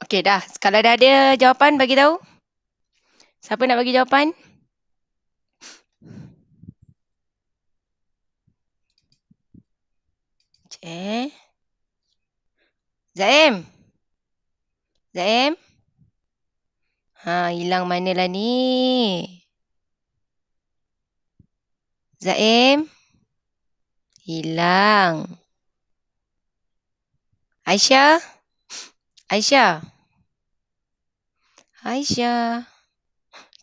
Okey dah. Kalau dah ada jawapan bagi tahu. Siapa nak bagi jawapan? Eh. Zaim. Zaim. Ha, hilang manalah ni? Zaim. Hilang. Aisyah. Aisyah. Aisyah.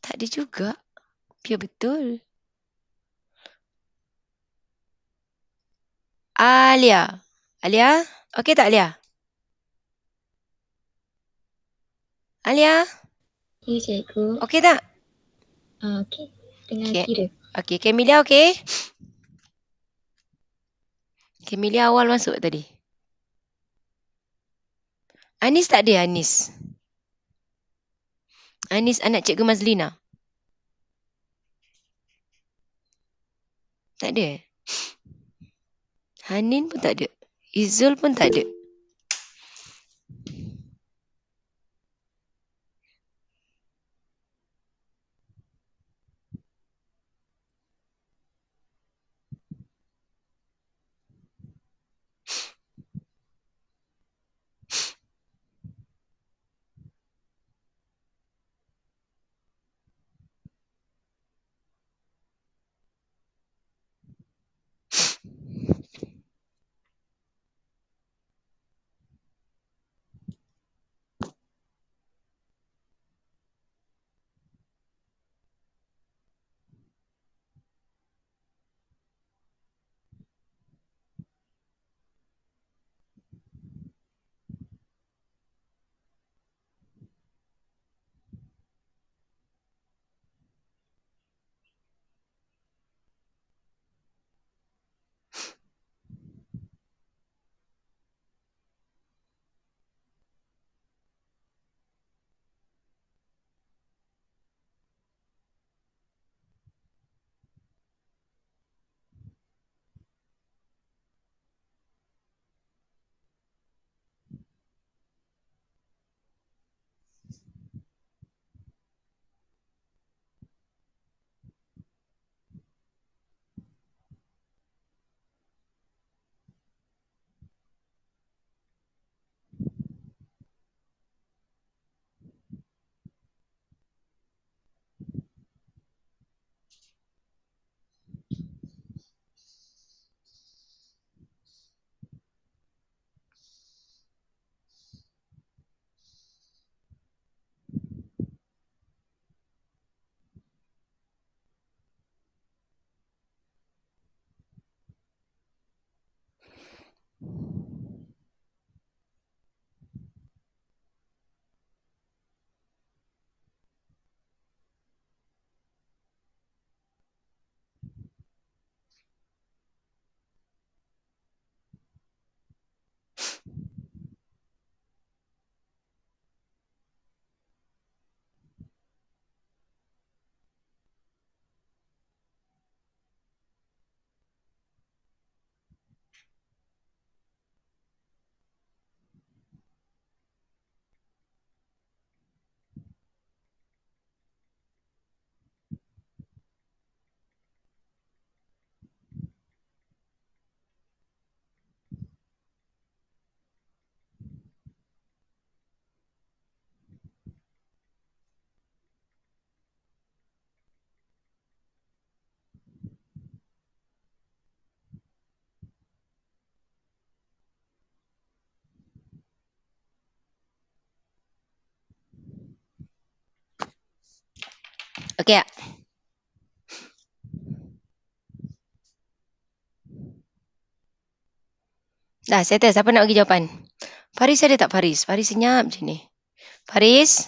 Tak ada juga. Ya betul. Alia. Alia? Okey tak Alia? Alia? Ya cikgu. Okey tak? Uh, okey. Dengan okay. kira. Okey, Camilla okey? Camilla awal masuk tadi. Anis tak ada Anis? Anis. Anis anak Cikgu Lina Tak ada. Eh? Hanin pun tak ada. Izul pun tak ada. Okay. Dah, saya test. Siapa nak bagi jawapan? Faris ada tak Faris? Faris senyap je ni. Faris?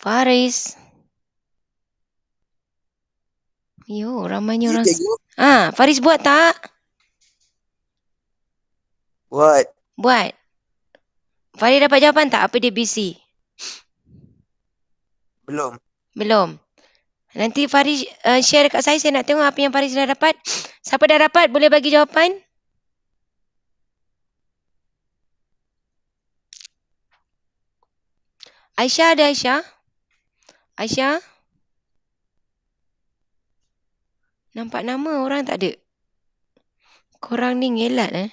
Faris? Yo, ramai orang. Ah, Faris buat tak? Buat. Buat. Faris dapat jawapan tak? Apa dia busy? Belum. Belum. Nanti Fariz uh, share dekat saya. Saya nak tengok apa yang Fariz dah dapat. Siapa dah dapat boleh bagi jawapan. Aisyah ada Aisyah? Aisyah? Nampak nama orang tak ada? Korang ni ngelat eh.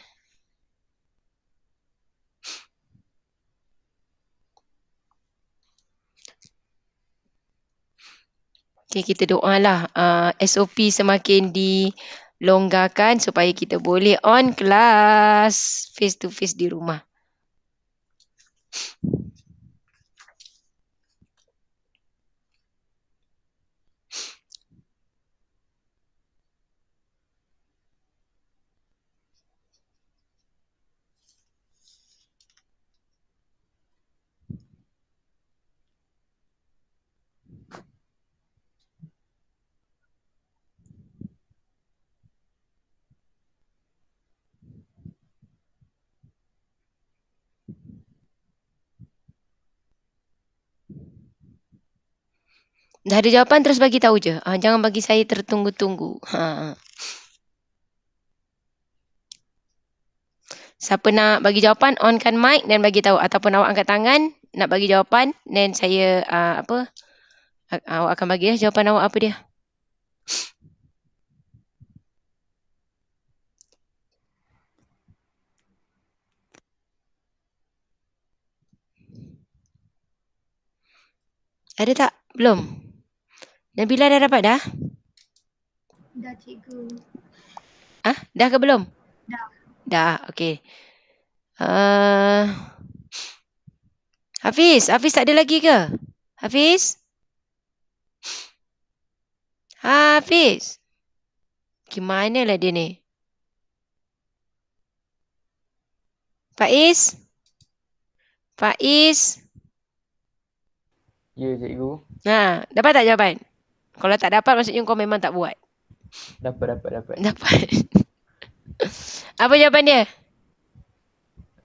Okay, kita doa lah uh, SOP semakin dilonggarkan supaya kita boleh on kelas face to face di rumah. Dah ada jawapan terus bagi tahu je. Ha, jangan bagi saya tertunggu-tunggu. Ha, ha. Siapa nak bagi jawapan onkan mic dan bagi tahu ataupun awak angkat tangan nak bagi jawapan then saya uh, apa ah, awak akan bagi ya jawapan awak apa dia. Ada tak? Belum. Nabila dah dapat dah? Dah cikgu. Ah, dah ke belum? Dah. Dah, okey. Uh, Hafiz, Hafiz tak ada lagi ke? Hafiz? Hafiz. Gimana lah dia ni? Faiz? Faiz? Ya, cikgu. Ha, dapat tak jawapan? Kalau tak dapat maksudnya kau memang tak buat. Dapat dapat dapat. Dapat. Apa jawapan dia?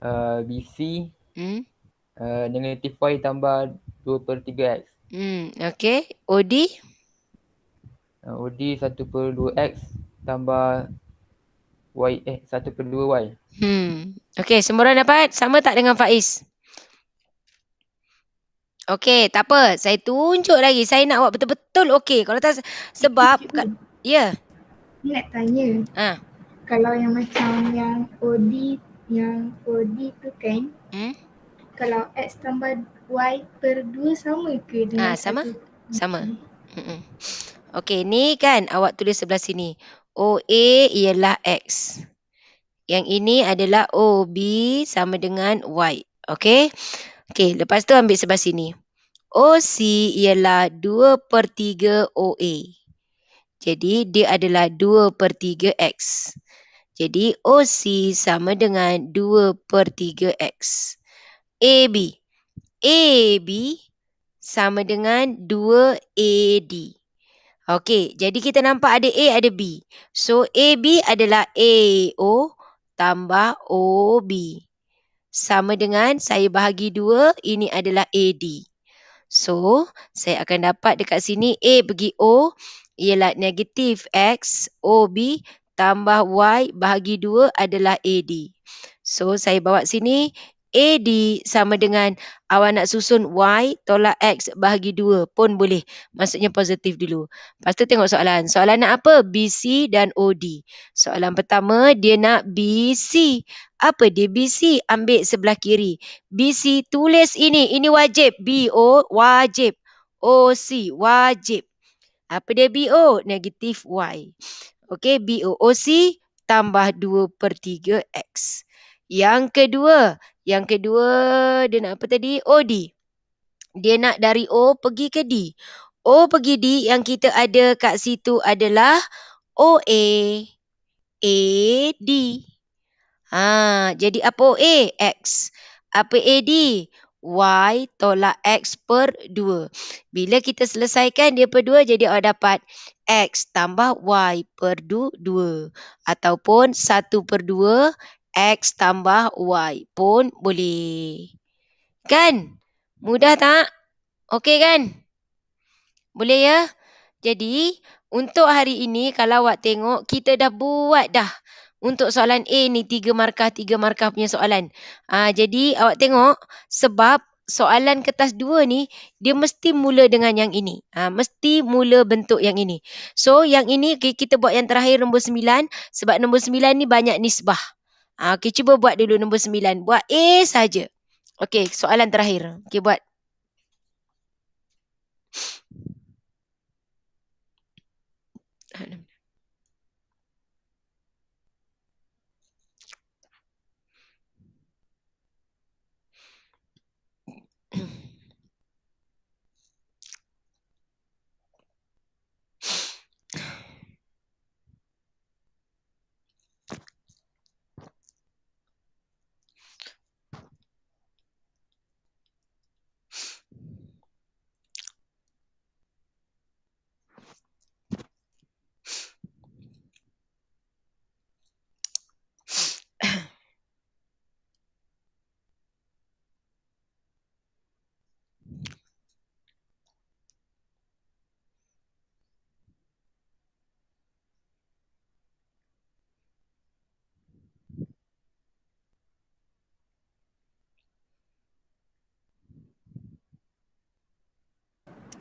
Uh, BC. Hmm. Uh, negatif Y tambah 2 per 3X. Hmm. Okay. OD. Uh, OD 1 per 2X tambah Y. Eh 1 per 2Y. Hmm. Okay. Semua orang dapat? Sama tak dengan Faiz? Faiz? Okey, tak apa. Saya tunjuk lagi. Saya nak awak betul-betul okey. Kalau tak sebab ya. Yeah. Nak tanya. Ha. Kalau yang macam yang OD yang OD tu kan? Hmm? Kalau X tambah Y per 2 sama ke dengan ha, sama? Satu? Sama. Hmm. Okey, ni kan awak tulis sebelah sini. OA ialah X. Yang ini adalah OB sama dengan Y. Okey. Okey, lepas tu ambil sebelah sini. OC ialah 2 per 3 OA. Jadi, dia adalah 2 per 3 X. Jadi, OC sama dengan 2 per 3 X. AB. AB sama dengan 2 AD. Okey, jadi kita nampak ada A, ada B. So, AB adalah AO tambah OB sama dengan saya bahagi 2, ini adalah AD. So, saya akan dapat dekat sini A bagi O ialah negatif X OB tambah Y bahagi 2 adalah AD. So, saya bawa sini AD sama dengan awak nak susun Y tolak X bahagi 2 pun boleh. Maksudnya positif dulu. Lepas tu tengok soalan. Soalan nak apa? BC dan OD. Soalan pertama dia nak BC. Apa dia BC? Ambil sebelah kiri. BC tulis ini. Ini wajib. BO wajib. OC wajib. Apa dia BO? Negatif Y. Okey, BOOC tambah 2 per 3 X. Yang kedua, yang kedua dia nak apa tadi? O D. Dia nak dari O pergi ke D. O pergi D yang kita ada kat situ adalah OA. A, D. Ha, jadi apa O OA? X. Apa D? Y tolak X per 2. Bila kita selesaikan dia per 2 jadi awak dapat X tambah Y per 2. Ataupun 1 per X tambah Y pun boleh. Kan? Mudah tak? Okey kan? Boleh ya? Jadi, untuk hari ini kalau awak tengok, kita dah buat dah. Untuk soalan A ni, tiga markah, tiga markah punya soalan. Aa, ah, jadi, awak tengok sebab soalan kertas dua ni, dia mesti mula dengan yang ini. Aa, ah, mesti mula bentuk yang ini. So, yang ini kita buat yang terakhir nombor sembilan. Sebab nombor sembilan ni banyak nisbah. Ah, okey, cuba buat dulu nombor sembilan. Buat A saja. Okey, soalan terakhir. Okey, buat.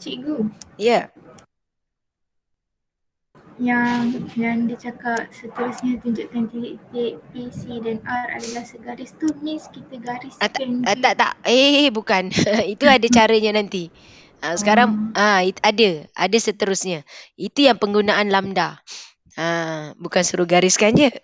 cikgu. Ya. Yeah. Yang yang dia cakap seterusnya tunjukkan titik P, C dan R adalah segaris tu miss kita garis ah, tak, ah, tak, tak. Eh, eh, eh bukan. Itu ada caranya nanti. Ha, sekarang hmm. ah it, ada ada seterusnya. Itu yang penggunaan lambda. Ah, bukan suruh gariskan je.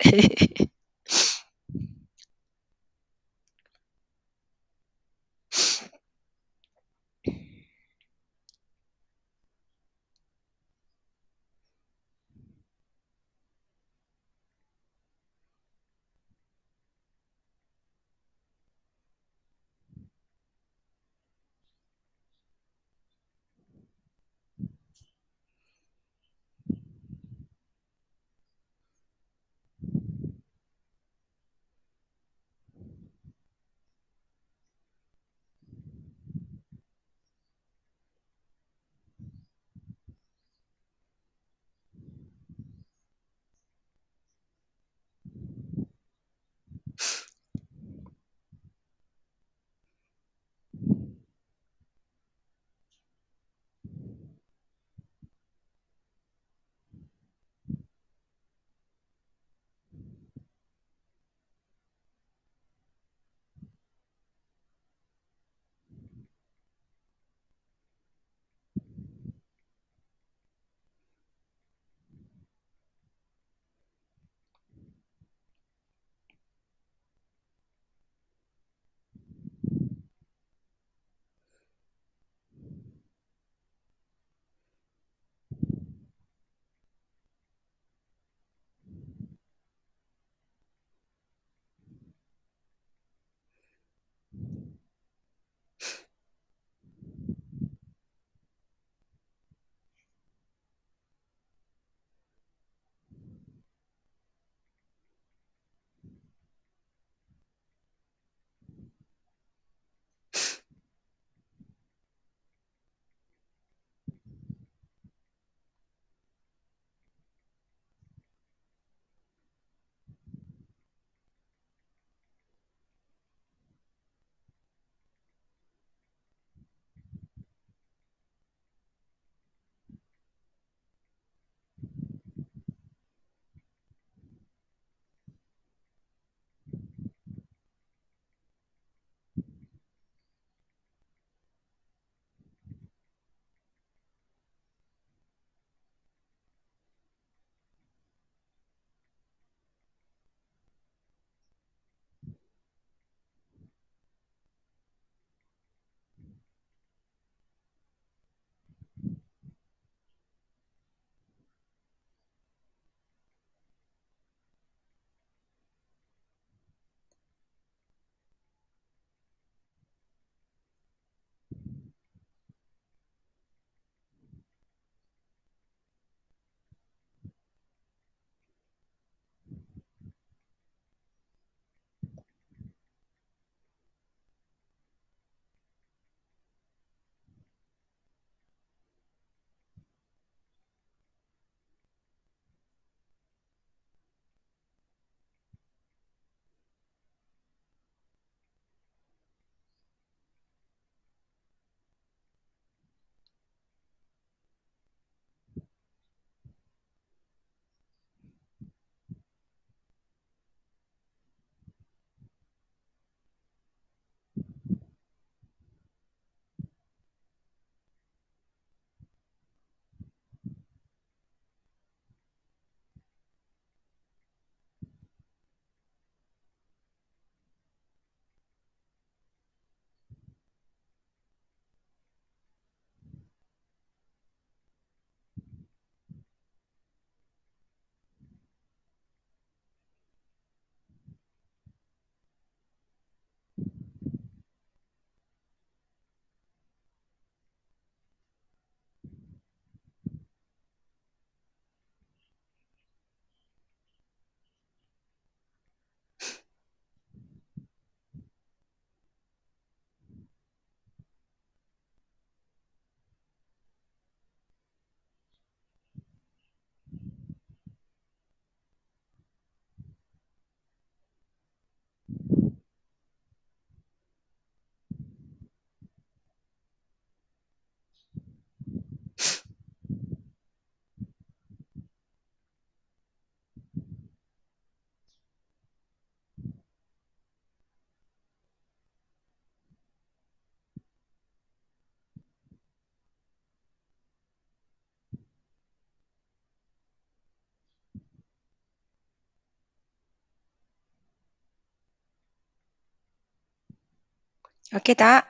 Okey tak?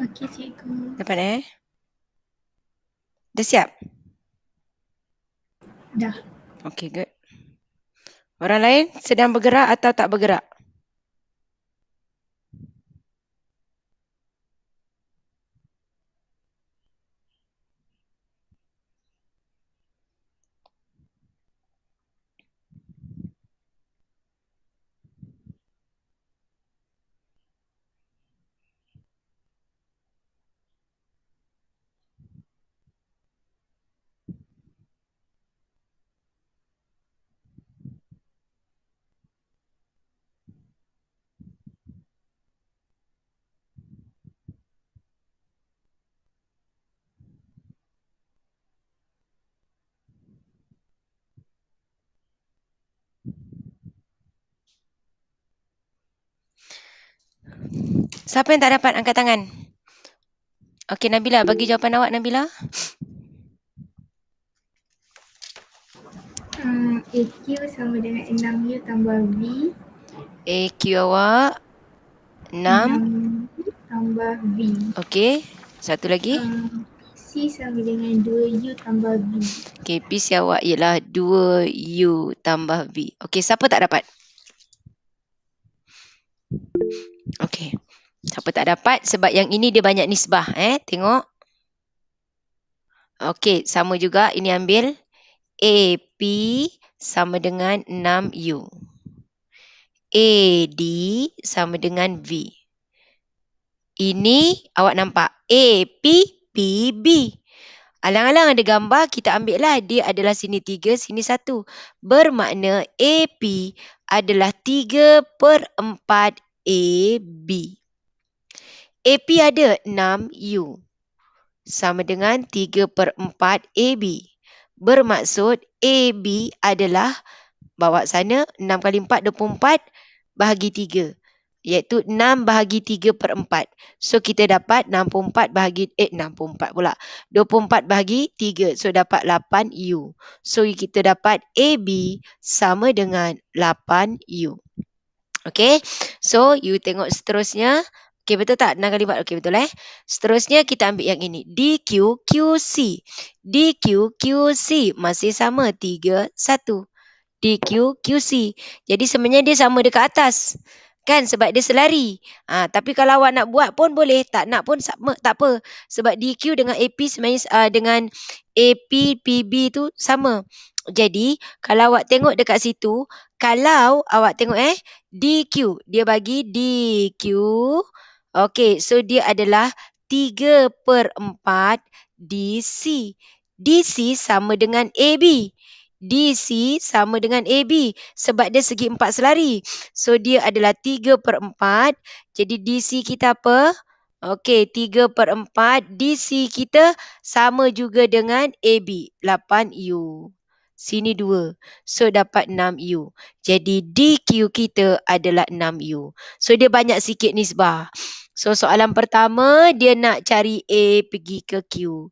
Okey cikgu. Dapat eh? Dah siap? Dah. Okey good. Orang lain sedang bergerak atau tak bergerak? Siapa yang tak dapat angkat tangan? Okey Nabila bagi jawapan awak Nabila. Um, hmm, AQ sama dengan 6U tambah V. AQ awak 6. 6 tambah V. Okey. Satu lagi. Um, hmm, PC sama dengan 2U tambah V. Okey. PC awak ialah 2U tambah V. Okey. Siapa tak dapat? Okey. Siapa tak dapat sebab yang ini dia banyak nisbah eh. Tengok. Okey, sama juga ini ambil P sama dengan 6U. D sama dengan V. Ini awak nampak P P B. Alang-alang ada gambar kita ambillah dia adalah sini 3 sini 1. Bermakna P adalah 3/4 B. AP ada 6U sama dengan 3 per 4 AB. Bermaksud AB adalah bawa sana 6 kali 4 24 bahagi 3 iaitu 6 bahagi 3 per 4. So kita dapat 64 bahagi, eh 64 pula. 24 bahagi 3. So dapat 8U. So kita dapat AB sama dengan 8U. Okay. So you tengok seterusnya. Okey betul tak? 6 kali 4. Okey betul eh. Seterusnya kita ambil yang ini. DQQC. DQQC. Masih sama. 3, 1. DQQC. Jadi sebenarnya dia sama dekat atas. Kan? Sebab dia selari. Ha, tapi kalau awak nak buat pun boleh. Tak nak pun sama. Tak apa. Sebab DQ dengan AP sebenarnya uh, dengan AP, PB tu sama. Jadi kalau awak tengok dekat situ. Kalau awak tengok eh. DQ. Dia bagi DQ. DQ. Okey, so dia adalah 3 per 4 DC. DC sama dengan AB. DC sama dengan AB sebab dia segi empat selari. So dia adalah 3 per 4. Jadi DC kita apa? Okey, 3 per 4. DC kita sama juga dengan AB. 8U sini 2. So dapat 6U. Jadi DQ kita adalah 6U. So dia banyak sikit nisbah. So soalan pertama dia nak cari A pergi ke Q.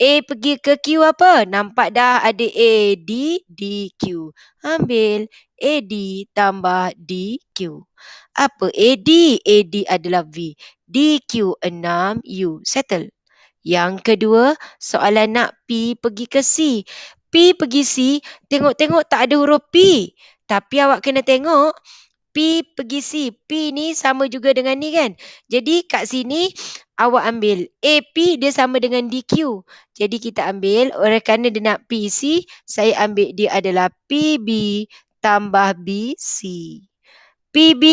A pergi ke Q apa? Nampak dah ada A di q. Ambil d tambah d q. Apa d? AD? d adalah V. D q 6U. Settle. Yang kedua, soalan nak P pergi ke C pergi si, tengok-tengok tak ada huruf P. Tapi awak kena tengok P pergi si, P ni sama juga dengan ni kan. Jadi kat sini awak ambil AP dia sama dengan DQ. Jadi kita ambil oleh kerana dia nak PC, saya ambil dia adalah PB tambah BC. PB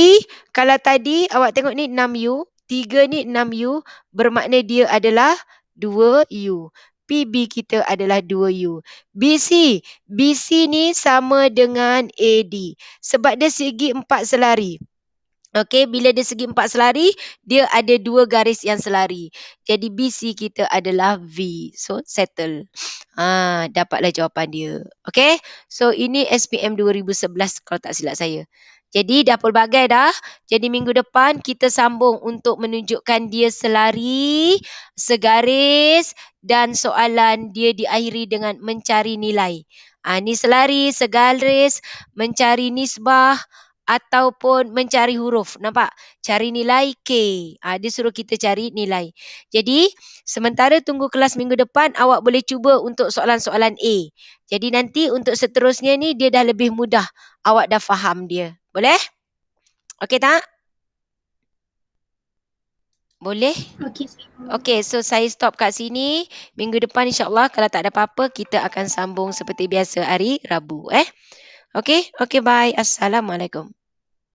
kalau tadi awak tengok ni 6U, 3 ni 6U bermakna dia adalah 2U. PB kita adalah 2U. BC, BC ni sama dengan AD. Sebab dia segi empat selari. Okey, bila dia segi empat selari, dia ada dua garis yang selari. Jadi BC kita adalah V. So, settle. Ha, dapatlah jawapan dia. Okey, so ini SPM 2011 kalau tak silap saya. Jadi dah pelbagai dah. Jadi minggu depan kita sambung untuk menunjukkan dia selari, segaris dan soalan dia diakhiri dengan mencari nilai. Ha, ni selari, segaris, mencari nisbah ataupun mencari huruf. Nampak? Cari nilai K. Ha, dia suruh kita cari nilai. Jadi sementara tunggu kelas minggu depan awak boleh cuba untuk soalan-soalan A. Jadi nanti untuk seterusnya ni dia dah lebih mudah. Awak dah faham dia. Boleh? Okey tak? Boleh? Okey. Okay, so saya stop kat sini. Minggu depan Insyaallah kalau tak ada apa-apa kita akan sambung seperti biasa hari Rabu eh. Okey, okay, bye. Assalamualaikum.